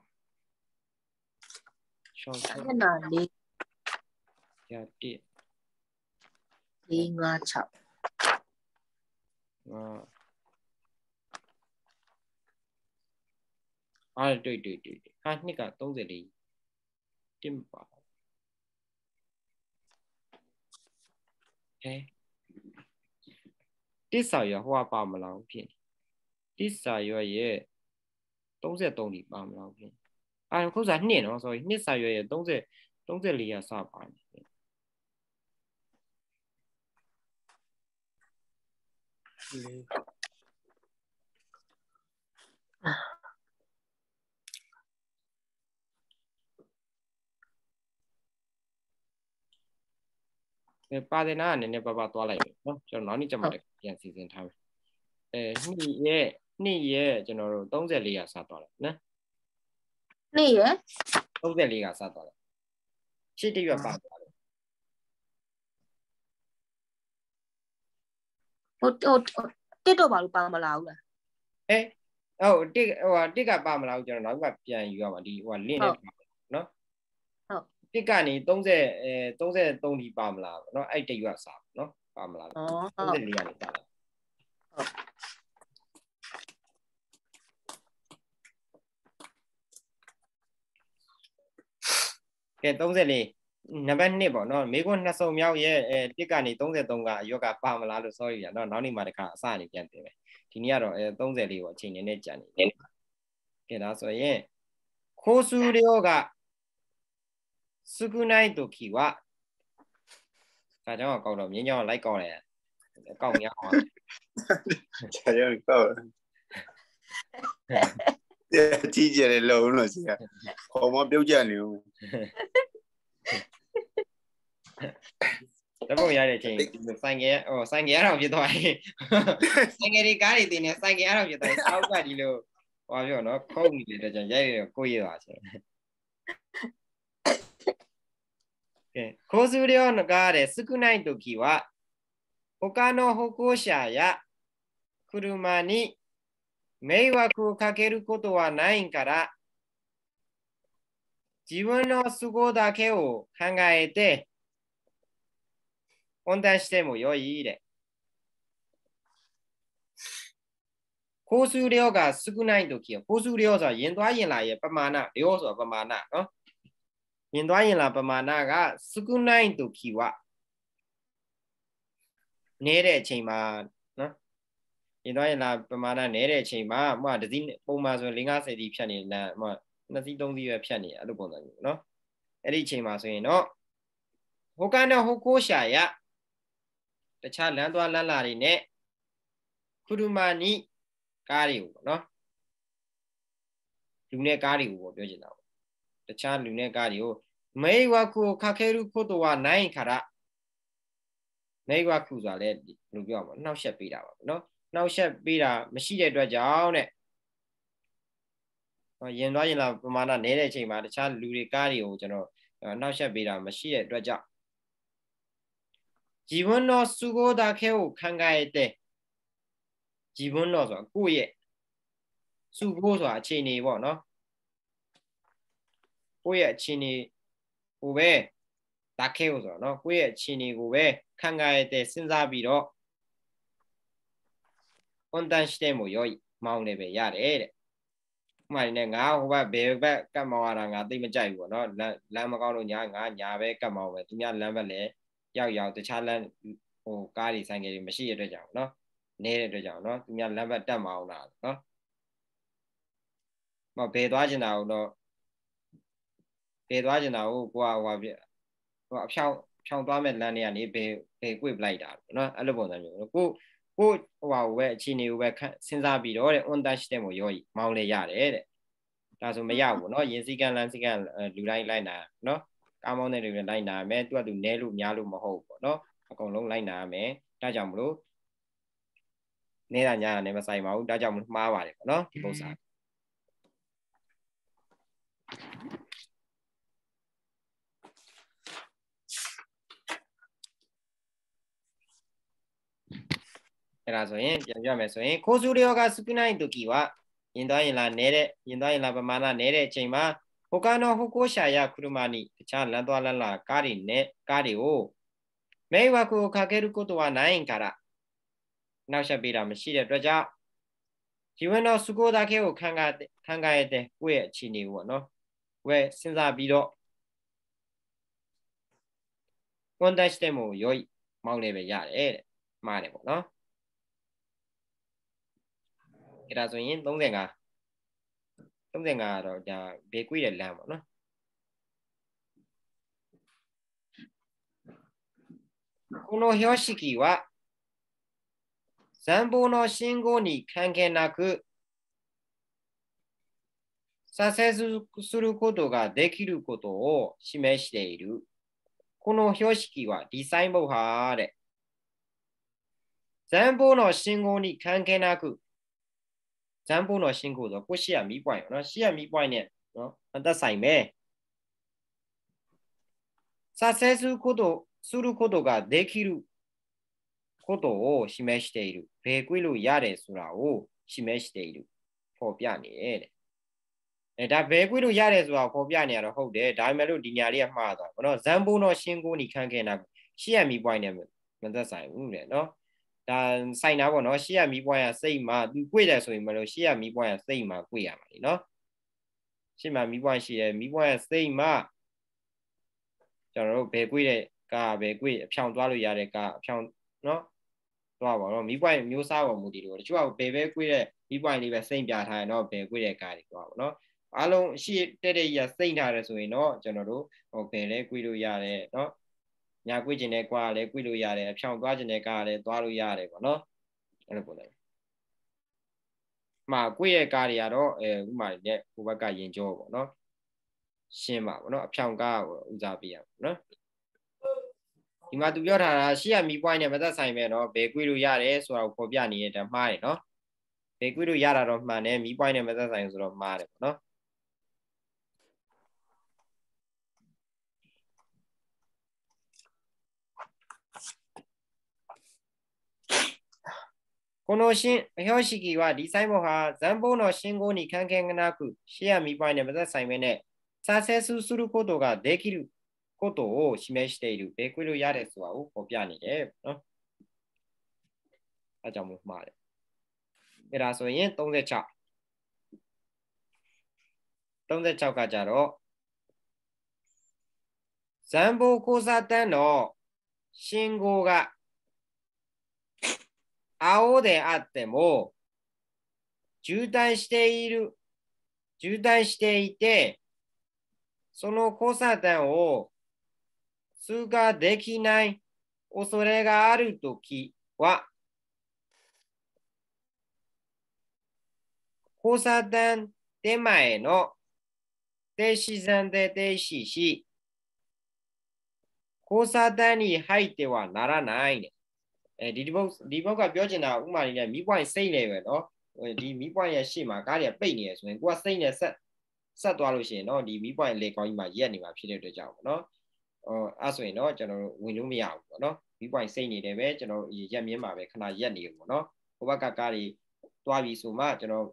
Cho. Cái này đi. ရာ1 4 5 6ငါအားတွေ့တွေ့တွေ့ဟာနှစ်က34တင်ပါဟဲ့တစ္ဆာရဟွာပါမလားဖြစ်တစ္ဆာရရဲ့33ဒီပါမလားဖြစ်အာခုစားနှစ်နော် sorry နှစ်စာရရဲ့30 34ရာစပါတယ်လေးအဲပါဒနာကနည်းနည်းပါးပါးသွားလိုက်မယ်နော်ကျွန်တော်နောက်နေ့ကျမှပြန်စီစဉ်ထားမယ်အဲနှစ်ရက်နှစ်ရက်ကျွန်တော်တို့34ရာစသွားလိုက်နော်နှစ်ရက်34ရာစသွားလိုက်ရှစ်တရွတ်ပါသွားဟိုဟိုတစ်တော့ဘာလို့ပါမလာဘူးလားအဲဟုတ်တစ်ဟိုတစ်ကပါမလာဘူးကျွန်တော်နောက်ကပြန်ယူရမှာဒီဟို link နဲ့နော်ဟုတ်တစ်ကနေ30အဲ33ဒီပါမလာဘူးနော်အဲ့တရွတ်စာနော်ပါမလာဘူး34ကနေပါလာဟုတ်ကဲ34နံပါတ်1ပေါ့နော်မေခွန်းနှစ်စုံမြောက်ရဲ့အဲတစ်ကနေ33ကယောဂပါမလားလို့ sorry ညာနော်နောက်နေ့မှတခါအစနေပြန်တင်မယ်ဒီနေ့ကတော့အဲ30လေးပေါ့အချိန်နေနဲ့ကြံနေတယ်ကဲဒါဆိုရင်ခိုးစုရောကစုကုနိုင်တိုကီဝဒါကြောင့်ကောက်တော့မြင်းကြောင်လိုက်ကောက်တယ်ကောက်မြောက်အောင်ဆရာကြီးကောက်တယ်ကြည့်ကြတယ်လုံးလို့ဆရာခေါ်မပြုတ်ကြနေဘူးど ấ や vui gia đình chị được sai nghĩa, ồ sai nghĩa đâu chị thoại. sai nghĩa đi cá thì 交通量のがで少ないとは、他の歩行者や車に迷惑をかけることはないから、自分の都合だけを考えて温暖しても良いで。ကိုစုလျောကစုကုနိုင်တို့ကြီးကိုစုလျောဆိုရင်သွားရင်လာရဲ့ပမာဏလျောဆိုပမာဏနော်ရင်သွားရင်လာပမာဏကစုကုနိုင်တို့ကြီးဝနဲတဲ့အချိန်မှာနော်ရင်သွားရင်လာပမာဏနဲတဲ့အချိန်မှာဥမာဒစီပုံမှန်ဆို၄50ဒီဖြတ်နေလမ်းဥမာနှစ်စီးသုံးစီးပဲဖြတ်နေအဲ့လိုပုံစံမျိုးနော်အဲ့ဒီအချိန်မှာဆိုရင်တော့ဟိုကနဲ့ဟိုကိုရှာရတခြားလမ်းသွားလမ်းလာတွေနဲ့ခုဒုမာနိကားတွေကိုပေါ့နော်လူနဲ့ကားတွေကိုပေါ့ပြောချင်တာပေါ့တခြားလူနဲ့ကားတွေကိုမေဝခုခခဲရုဖို့တော်ဝနိုင်ခရမေဝခုဆိုတာလဲဘယ်လိုပြောမှာနှောက်ရှက်ပေးတာပါနော်နှောက်ရှက်ပေးတာမရှိတဲ့အတွက်ကြောင့်တဲ့ရင်သွားရင်လာပမာဏနည်းတဲ့အချိန်မှာတခြားလူတွေကားတွေကိုကျွန်တော်နှောက်ရှက်ပေးတာမရှိတဲ့အတွက်ကြောင့်自分の都合だけを考えて自分のဆိုတာကိုယ့်ရဲ့စုဖို့ဆိုတာအခြေအနေပေါ့နော်ကိုယ့်ရဲ့အခြေအနေကိုပဲဒါခဲကိုဆိုတာနော်ကိုယ့်ရဲ့အခြေအနေကိုပဲခံကားရတဲ့စဉ်းစားပြီးတော့ on tan しても良いမောင်းလည်းပဲရတယ်တဲ့ဥပမာနဲ့ငါဟိုဘက်ဘယ်ဘက်ကတ်မောင်းရတာငါသိမကြိုက်ဘူးပေါ့နော်လမ်းမကောင်းလို့ညာငါညာပဲကတ်မောင်းပဲသူများလမ်းဘက်လည်းရောက်ရောက်တခြားလမ်းဟိုကားတွေဆိုင်ကယ်တွေမရှိရတဲ့ကြောင့်เนาะနေတဲ့အတွက်ကြောင့်เนาะသူများလမ်းဘက်တက်မအောင်လားเนาะမဘယ်သွားကျင်တာကိုတော့ဘယ်သွားကျင်တာကိုကိုကဟိုပြဟိုအဖြောင်းဖြောင်းသွားမဲ့လမ်းတွေကနေဘယ်ဘယ်ကွေ့ပလိုက်တာเนาะအဲ့လိုပုံစံမျိုးကိုကိုဟိုဟာဝယ်အခြေအနေကိုပဲစဉ်းစားပြီးတော့တဲ့ on touch တဲ့မို့ရောကြီးမောင်းလေရတယ်တဲ့ဒါဆိုမရဘူးเนาะရင်စည်းကမ်းလမ်းစည်းကမ်းလူတိုင်းလိုက်နိုင်เนาะကားမောင်းတဲ့လူတွေလိုက်နာရမယ်သူကသူနဲလို့များလို့မဟုတ်ဘူးပေါ့နော်အကုန်လုံးလိုက်နာရမယ်ဒါကြောင့်မလို့နေတာညာနဲ့မဆိုင်ပါဘူးဒါကြောင့်မလို့မှားပါတယ်ပေါ့နော်ဒီပုံစံအဲ့ဒါဆိုရင်ပြန်ပြမယ်ဆိုရင်ခိုးစုရယောကစုပိနိုင်တုကီဝယင်သွားရင်လာနေတဲ့ယင်သွားရင်လာပမာဏနေတဲ့အချိန်မှာ他の歩行者や車にတခြားလမ်းသွားလမ်းလာကားတွေနဲ့ကားတွေကိုမိဝကူかけることはないからနောက်ဆက်ပေးတာမရှိတဲ့အတွက်ကြောင့်ဇီဝနောစုကိုဒါကေကိုခံကခံကရတဲ့ကိုယ့်ရဲ့အခြေအနေကိုပေါ့နော်ကိုယ်စဉ်းစားပြီးတော့ကွန်တက်စတမို့ရော့မောင်းနေပဲရတယ်တဲ့မှားတယ်ပေါ့နော်အဲ့ဒါဆိုရင်35တော့ဒါဘေကွေးတဲ့လမ်းပေါ့နော်この標識は全部の信号に関係なく左折することができることを示している。この標識はリサインボハーレ。全部の信号に関係なくဇန်ဘုံတော်ရှင်ကိုဆိုကိုရှိရမီးပွိုင်နော်ရှိရမီးပွိုင်နဲ့နော်အသက်ဆိုင်ပဲさせることすることができることを示している。べくるやれすらを示している。ဖော်ပြနေတယ်။အဲဒါဘယ်ကွေးလို့ရတယ်ဆိုတာဖော်ပြနေရတော့ဟုတ်တယ်။ဒါပေမဲ့လို့ဒီညာလေးကမှားသွားတယ်။နော်ဇန်ဘုံတော့ရှင်းကိုနီခန့်ခဲတာရှေ့ရမီပွိုင်းနဲ့မသက်ဆိုင်ဘူးတဲ့နော်ဒါဆိုင်နာပေါ့နော်ရှေ့ရမီးပွားရစိတ်မှာသူကြွေတယ်ဆိုရင်မလို့ရှေ့ရမီးပွားရစိတ်မှာကြွေရမှာလीနော်ရှေ့မှာမီးပွားရှိတယ်မီးပွားရစိတ်မှာကျွန်တော်တို့ဘယ်ကြွေတဲ့ကာဘယ်ကြွေအဖြောင်သွားလို့ရတဲ့ကာအဖြောင်နော်သွားပါတော့မီးပွားရမျိုးစားပေါ်မူတည်လို့တချို့ကဘယ်ပဲကြွေတဲ့မီးပွားရလေးပဲစိမ့်ပြထားရင်တော့ဘယ်ကြွေတဲ့ကာတွေသွားပါတော့အားလုံးရှိတဲ့တဲ့ရစိမ့်ထားတယ်ဆိုရင်တော့ကျွန်တော်တို့ဟိုဘယ်လဲကြွေလို့ရတယ်နော်ညာကွေ့ကျင်တဲ့ကွာကလည်းကွေ့လို့ရတယ်အဖြောင်သွားကျင်တဲ့ကားကလည်းသွားလို့ရတယ်ပေါ့နော်အဲ့လိုပုံစံမှာကွေ့ရဲ့ကားတွေကတော့အဲဥမာနဲ့ဟိုဘက်ကရင်ကြောပေါ့နော်ရှင်းပါပေါ့နော်အဖြောင်ကားကိုဦးစားပေးရပါပေါ့နော်ဒီမှာသူပြောထားတာရှေ့ကမီပွိုင်းနဲ့မသက်ဆိုင်ပဲเนาะဘယ်ကွေ့လို့ရတယ်ဆိုတာကိုဖော်ပြနေတဲ့ဓမ္မတွေเนาะဘယ်ကွေ့လို့ရတာတော့မှန်တယ်မီပွိုင်းနဲ့မသက်ဆိုင်ဆိုတော့မှားတယ်ပေါ့နော်この標識はリサイモは残暴の信号に関係なく、視野見栄えに目指さいめサ左折することができることを示しているベクルヤレスはをコピアニで。あ、じゃあもうまあ。えらそういん36。36かじゃろ。残暴交差点の信号が青であっても、渋滞している、渋滞していて、その交差点を通過できない恐れがあるときは、交差点手前の停止線で停止し、交差点に入ってはならない、ね。အဲဒီဒီဘုတ်ဒီဘုတ်ကပြောချင်တာဥမာအနေနဲ့မီးပွိုင်စိတ်နေပဲเนาะဒီမီးပွိုင်ရဲ့ရှေ့မှာကားတွေကပိတ်နေရဆိုရင်ကိုကစိတ်နဲ့ဆက်ဆက်သွားလို့ရှိရင်เนาะဒီမီးပွိုင်လေကောင်းကြီးမှာရက်နေမှာဖြစ်တဲ့အတွက်ကြောင့်ပေါ့เนาะဟိုအဲ့ဆိုရင်เนาะကျွန်တော်တို့ဝင်လို့မရဘူးပေါ့เนาะမီးပွိုင်စိတ်နေတယ်ပဲကျွန်တော်တို့ရက်မြင်းမှာပဲခဏရက်နေဘူးပေါ့เนาะဟိုဘက်ကကားတွေတွားပြီဆိုမှကျွန်တော်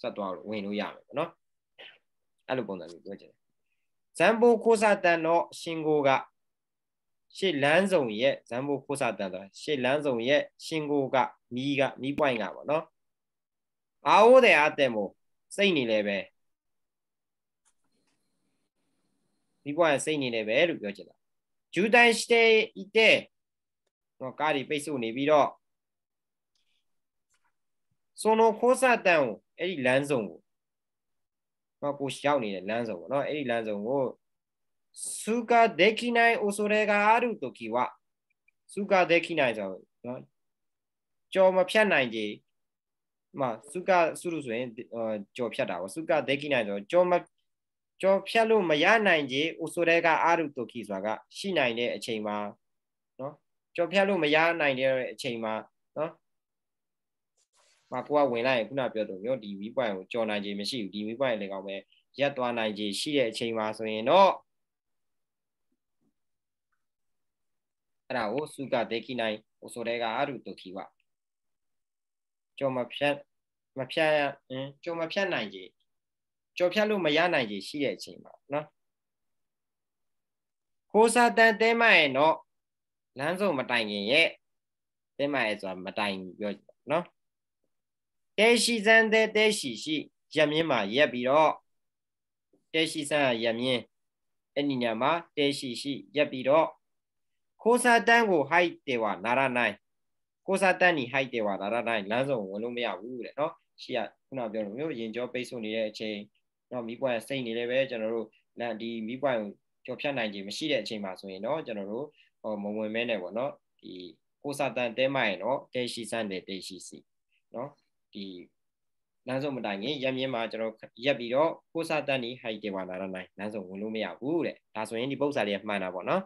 ဆက်သွားဝင်လို့ရမယ်ပေါ့เนาะအဲ့လိုပုံစံမျိုးပြောချင်တယ်ဇမ်ဘိုခိုးစာတန်တော့ရှင်ကိုကရှေ့လမ်းစုံရဲ့ဇံဘိုခိုးစာတန်ဆိုတာရှေ့လမ်းစုံရဲ့ရှင်ကိုကမီးကမီးပွိုင်ကပေါ့နော်အာဝတဲ့အာတဲ့မို့စိတ်နေလဲပဲမီးပွိုင်စိတ်နေလဲပဲလို့ပြောချင်တာဂျူတိုင်စတေဤတဲ့နော်ကားဒီပိတ်ဆို့နေပြီးတော့စွန်တော်ခိုးစာတန်ကိုအဲ့ဒီလမ်းစုံကိုနော်ကိုရောက်နေတဲ့လမ်းစုံပေါ့နော်အဲ့ဒီလမ်းစုံကိုစုကဒေခိနိုင်အိုဆိုရဲကာအရုတိုကီဝစုကဒေခိနိုင်ဆိုတော့ကြော်မဖြတ်နိုင်ကြီးမစုကစုလို့ဆိုရင်ကြော်ဖြတ်တာပေါ့စုကဒေခိနိုင်ဆိုတော့ကြော်မကြော်ဖြတ်လို့မရနိုင်ကြီးအိုဆိုရဲကာအရုတိုကီဆိုတာကရှိနိုင်တဲ့အချိန်မှာနော်ကြော်ဖြတ်လို့မရနိုင်တဲ့အချိန်မှာနော်မကိုကဝင်လိုက်ရင်ခုနပြောတော့မျိုးဒီ weak point ကိုကြော်နိုင်ခြင်းမရှိဘူးဒီ weak point လည်းကောင်းပဲရက်သွားနိုင်ခြင်းရှိတဲ့အချိန်မှာဆိုရင်တော့အဲ့ဒါကိုစုကဒေခိနိုင်ဟိုဆိုတဲ့ကအရုတုခိဝကြောမဖြတ်မဖြတ်ဟင်ကြောမဖြတ်နိုင်ကြီးကြောဖြတ်လို့မရနိုင်ကြီးရှိတဲ့အချိန်မှာနော်ခိုးစားတန်တဲမရဲ့တော့လမ်းစုံမတိုင်ခင်ရဲ့တဲမရဲ့ဆိုတာမတိုင်ပြောနော်တဲရှိစမ်းတဲတဲရှိရှိရမြင်းမှာရက်ပြီးတော့တဲရှိစမ်းရမြင်းအဲ့ဒီညမှာတဲရှိရှိရက်ပြီးတော့ကိုစာတန်းကိုဟိုက်တယ်ဝါနာရနိုင်ကိုစာတန်းညီဟိုက်တယ်ဝါနာရနိုင်လမ်းစုံဝင်လို့မရဘူးတဲ့နော်ရှိရခုနပြောလို့မျိုးရင်ကြောပိတ်ဆို့နေတဲ့အချိန်နော်မီးပွိုင်စိတ်နေလည်းပဲကျွန်တော်တို့လမ်းဒီမီးပွိုင်ကိုကျော်ဖြတ်နိုင်ခြင်းမရှိတဲ့အချိန်မှာဆိုရင်တော့ကျွန်တော်တို့ဟိုမဝင်မဲနဲ့ပေါ့နော်ဒီကိုစာတန်းတဲမရင်တော့တဲရှိစမ်းတယ်တဲရှိစီနော်ဒီလမ်းစုံမတိုင်ခင်ရမြင်းမှာကျွန်တော်ရက်ပြီးတော့ကိုစာတန်းညီဟိုက်တယ်ဝါနာရနိုင် လမ်းစုံဝင်လို့မရဘူးတဲ့ဒါဆိုရင်ဒီပု္ပ္ပစာလေးကမှန်တာပေါ့နော်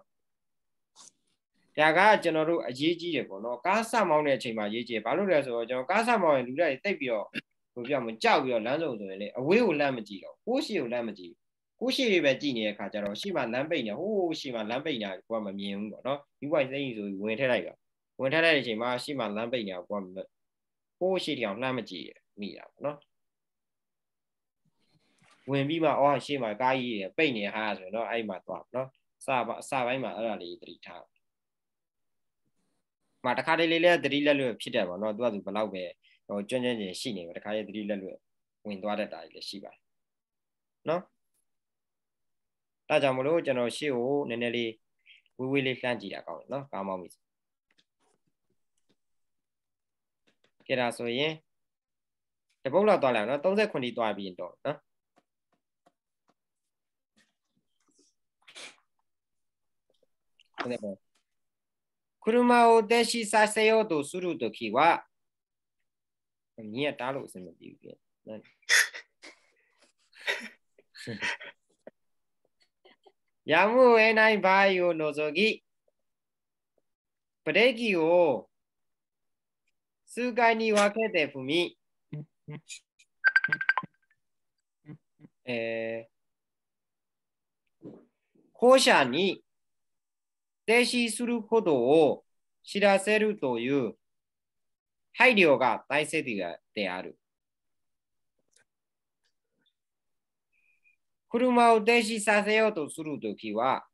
ဒါကကျွန်တော်တို့အရေးကြီးတယ်ပေါ့နော်ကားဆမောင်းတဲ့အချိန်မှာရေးကြည့်ဘာလို့လဲဆိုတော့ကျွန်တော်ကားဆမောင်းရင်လူတွေတိတ်ပြီးတော့ဘယ်ပြောမကြောက်ပြီးတော့လမ်းဆုံးဆိုရင်လေအဝေးကိုလမ်းမကြည့်တော့ကိုရှိကိုလမ်းမကြည့်ကိုရှိတွေပဲကြည့်နေတဲ့ခါကျတော့ရှိမှလမ်းပိတ်နေဟိုးရှိမှလမ်းပိတ်နေတာကိုကမမြင်ဘူးပေါ့နော်ဒီဘဝသိရင်ဆိုဝင်ထည့်လိုက်တော့ဝင်ထည့်လိုက်တဲ့အချိန်မှာရှိမှလမ်းပိတ်နေတာကိုကကိုရှိတောင်လမ်းမကြည့်မိတာပေါ့နော်ဝင်ပြီးမှအော်ရှေ့မှာကားကြီးတွေပိတ်နေဟာဆိုရင်တော့အဲ့မှာသွားပေါ့နော်စာစာပိုင်းမှာအဲ့ဒါလေးသတိထားမှာတခါတလေလဲသတိလက်လွတ်ဖြစ်တယ်ပေါ့နော်သူကသူဘလောက်ပဲဟိုကျွန်းကျွန်းချင်းရှိနေပဲတခါရဲ့သတိလက်လွတ်ဝင်သွားတတ်တာကြီးလည်းရှိပါတယ်နော်ဒါကြောင့်မလို့ကျွန်တော်ရှေ့ကိုနည်းနည်းလေးဝေးဝေးလေးလှမ်းကြည့်တာကောင်းတယ်နော်ကားမောင်းပြီကြတာဆိုရင်တပုတ်လောက်သွားလိုက်အောင်နော်38တီသွားပြီးရင်တော့နော်ဟုတ်တယ်ပေါ့車を停止させようとするときは、你也打鲁森的一遍，那你。やむを得ない場合を除き、ブレーキを数回に分けて踏み、えー、校舎に停止することを知らせるという配慮が大切である。車を停止させようとするときは、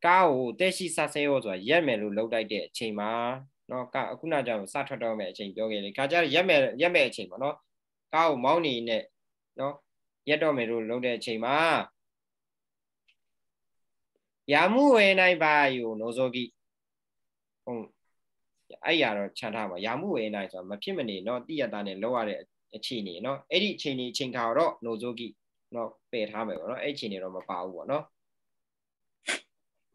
ガーを停止させようとはやめるロータイでチェイマー。なんか、こんなじゃん、サトドメチェイ、ヨゲリ、カジャー、やめ、やめチェイマー。ガーをマウニーね。やどめるロータイチェイマー。ယာမှုဝေနိုင်ပါယုံနောဇောကိဟုတ်အဲ့ရတော့ခြံထားပါယာမှုဝေနိုင်ဆိုတာမဖြစ်မနေเนาะတိရတာနဲ့လောက်ရတဲ့အခြေအနေเนาะအဲ့ဒီအခြေအနေအချိန်ခါတော့နောဇောကိเนาะပယ်ထားမယ်ပေါ့เนาะအဲ့အခြေအနေတော့မပါဘူးပေါ့เนาะ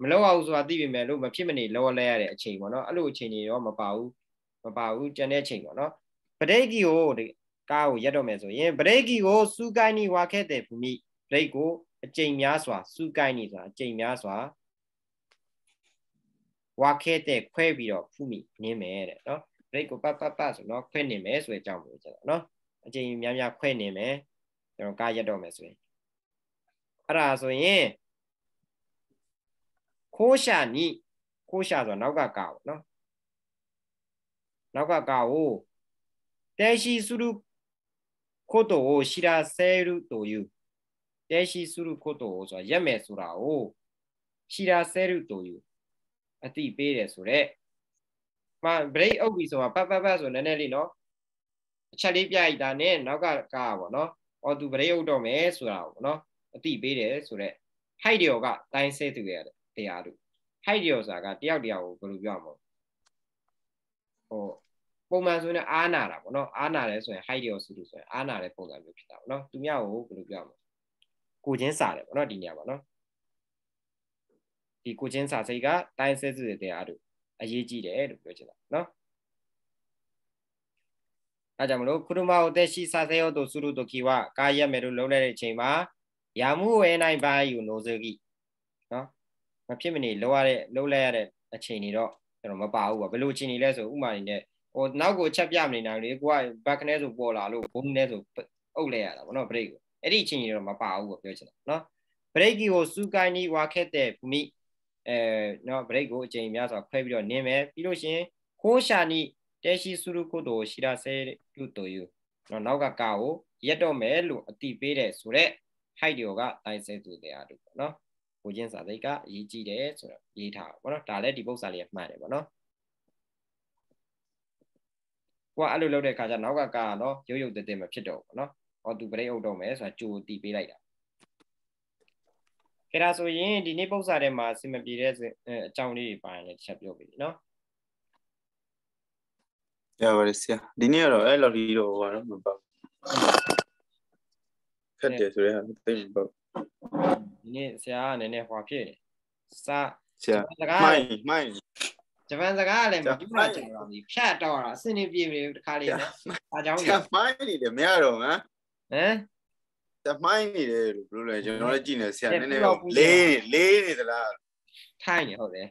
မလောက်အောင်ဆိုတာသိပြီမယ်လို့မဖြစ်မနေလောက်လဲရတဲ့အချိန်ပေါ့เนาะအဲ့လိုအခြေအနေတော့မပါဘူးမပါဘူးကြံတဲ့အချိန်ပေါ့เนาะပရိတ်ကီကိုကားကိုရက်တော့မယ်ဆိုရင်ပရိတ်ကီကိုစူကိုင်းနီဝါခဲ့တဲ့ဘူမိပရိတ်ကိုအကျိန်များစွာစုကိုင်းနေဆိုတာအကျိန်များစွာဝါခဲတဲ့ခွဲပြီးတော့ဖူးမိနင်းမယ်တဲ့နော် break ကိုပတ်ပတ်ပတ်ဆိုတော့ခွဲနေမယ်ဆိုတဲ့အကြောင်းကိုကျွန်တော်နော်အကျိန်များများခွဲနေမယ်ကျွန်တော်ကရက်တော့မယ်ဆိုရင်အဲ့ဒါဆိုရင်ခိုးရှာနိခိုးရှာဆိုတာနောက်ကကာပေါ့နော်နောက်ကကာကိုတဲရှိစုလူခိုးတော်ကိုရှိတာဆဲလူတူယူတဲရှိစုရုဖို့တော်ဆိုတာရက်မယ်ဆိုတာကိုရှီရာဆဲရုတော်ယူအတိပေးတယ်ဆိုတော့မှ break အုပ်ပြီဆိုတာပတ်ပတ်ပတ်ဆိုနည်းနည်းလေးနော်အချက်လေးပြလိုက်တာနဲ့နောက်ကကားပေါ့နော်အော်သူ break အုပ်တော့မယ်ဆိုတာပေါ့နော်အတိပေးတယ်ဆိုတော့ height တွေကတိုင်းဆဲသူရတဲ့တရားတို့ height တွေဆိုတာကတယောက်တယောက်ကိုဘယ်လိုပြောမှာဟိုပုံမှန်ဆိုရင်အားနာတာပေါ့နော်အားနာတယ်ဆိုရင် height တွေဆိုလို့ဆိုရင်အားနာတဲ့ပုံစံမျိုးဖြစ်တာပေါ့နော်သူများကိုဘယ်လိုပြောမှာကိုချင်းစာတယ်ပေါ့နော်ဒီနေရာမှာနော်ဒီကိုချင်းစာစိတ်ကတိုင်းဆဲစုတွေတရားတို့အရေးကြီးတယ်လို့ပြောချင်တာနော်အဲကြောင့်မလို့ခုနမအသက်ရှိစာစေယောတို့စုရုတို့ခိဝကာယမေတို့လုံးလိုက်တဲ့အချိန်မှာယာမှုဝဲနိုင်ပါယူနိုဇဂိနော်မဖြစ်မနေလုံးရတဲ့လုံးလိုက်ရတဲ့အချိန်တွေတော့ကျွန်တော်မပါဘူးပါဘယ်လိုအချိန်တွေလဲဆိုဥမာအနေနဲ့ဟိုနောက်ကိုချက်ပြမနေနိုင်လေကိုကဘက်ခနဲဆိုပေါ်လာလို့ဘုံနဲ့ဆိုအုပ်လဲရတာဗောနော်ဘရိတ်ကိုအဲ့ဒီအချင်းကြီးတော့မပါဘူးကိုပြောချင်တာနော်ဘရိတ်ကီကိုစူကိုင်းနီဝါခက်တဲ့ဘူမိအဲနော်ဘရိတ်ကိုအချိန်များစွာခွဲပြီးတော့နင်းမယ်ပြီးလို့ရှင်ခိုးရှာနီတဲရှိစူရုကုတ်တို့ရှိတာဆဲပြုတော်ယူနော်နောက်ကကာကိုရက်တော့မယ်လို့အတိပေးတယ်ဆိုတော့ဟိုက်ဒီယောကတိုင်ဆဲသူတရားတို့ပေါ့နော်ကိုချင်းစာသိကအရေးကြီးတယ်ဆိုတော့ရေးထားပါတော့ဒါလည်းဒီပုဒ်စာလေးကမှတ်တယ်ပေါ့နော်ကိုကအဲ့လိုလုပ်တဲ့အခါကျနောက်ကကာကတော့ရုပ်ရုပ်တဲတဲမဖြစ်တော့ဘူးပေါ့နော်ဟောသူပရိတ်အုပ်တော့မယ်ဆိုတာကြိုတီးပေးလိုက်တာခဲဒါဆိုရင်ဒီနေ့ပု္ပ္ပာထဲမှာအစင်မပြေတဲ့အကြောင်းလေးတွေပါရင်လည်းတစ်ချက်ပြောပေးပြီနော်ရပါတယ်ဆရာဒီနေ့ကတော့အဲ့လိုကြီးတော့ဟောတော့မပေါ့ခက်တယ်ဆိုရဲဟာသိမပေါ့ဒီနေ့ဆရာကနည်းနည်းဟွာဖြစ်တယ်စဆရာမိုင်းမိုင်းဂျပန်စကားကလည်းမပြတ်ကြတော့ဘူးဖြတ်တော့တာအစင်နေပြေပြီတခါလေးနော်အားကြောင့်မိုင်းနေတယ်မရတော့ဟမ်ဟမ်တမိုင်းနေတယ်လို့ဘယ်လိုလဲကျွန်တော်လည်းကြည့်နေဆရာနည်းနည်းလေးလေးနေသလားထိုင်းနေဟုတ်တယ်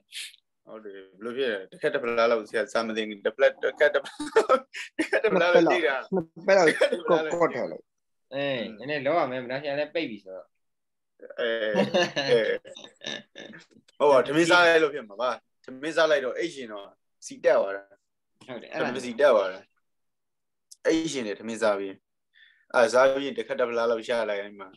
ဟုတ်တယ်ဘယ်လိုဖြစ်လဲတစ်ခက်တစ်ပလားလောက်ဆရာစာမသိတစ်ပလက်တစ်ခက်တစ်ပလားတစ်ပလားလောက်ကြည့်တာဘယ်လောက်ကော့ကော့ထားလို့အေးနည်းနည်းလောက်ရမယ်မလားဆရာလည်းပိတ်ပြီဆိုတော့အဲဟုတ်ပါသမီးစားလိုက်လို့ဖြစ်မှာပါသမီးစားလိုက်တော့အိတ်ရှင်တော့စီတက်သွားတာဟုတ်တယ်အဲ့ဒါစီတက်သွားတာအိတ်ရှင်တယ်သမီးစားပြီးအဲစားပြီးတစ်ခက်တစ်ပလားလောက်ရှာလိုက်အဲ့မှာ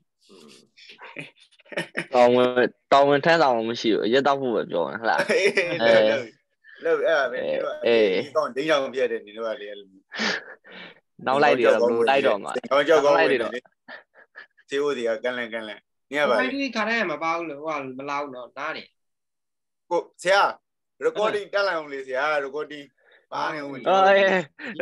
တောင်းဝင်တောင်းဝင်ထမ်းဆောင်မရှိဘူးရက်တော့ဖို့ပဲပြောတယ်ဟုတ်လားအဲလို့အဲ့ဒါပဲအေးတော့ဒိန်းဆောင်ပြည့်တယ်နင်တို့ကလေနောက်လိုက်တယ်တော့လိုက်တော့မှာနောက်ကြောက်ကောင်းလိုက်တယ်တော့သေးဦးတွေကကန်လန်ကန်လန်နင်ကပါလေဒီခါတိုင်းမပါဘူးလို့ဟိုကမလာဘူးတော့နားတယ်ကိုဆရာ recording တက်လိုက်အောင်လေဆရာ recording ပါနေဦးအေး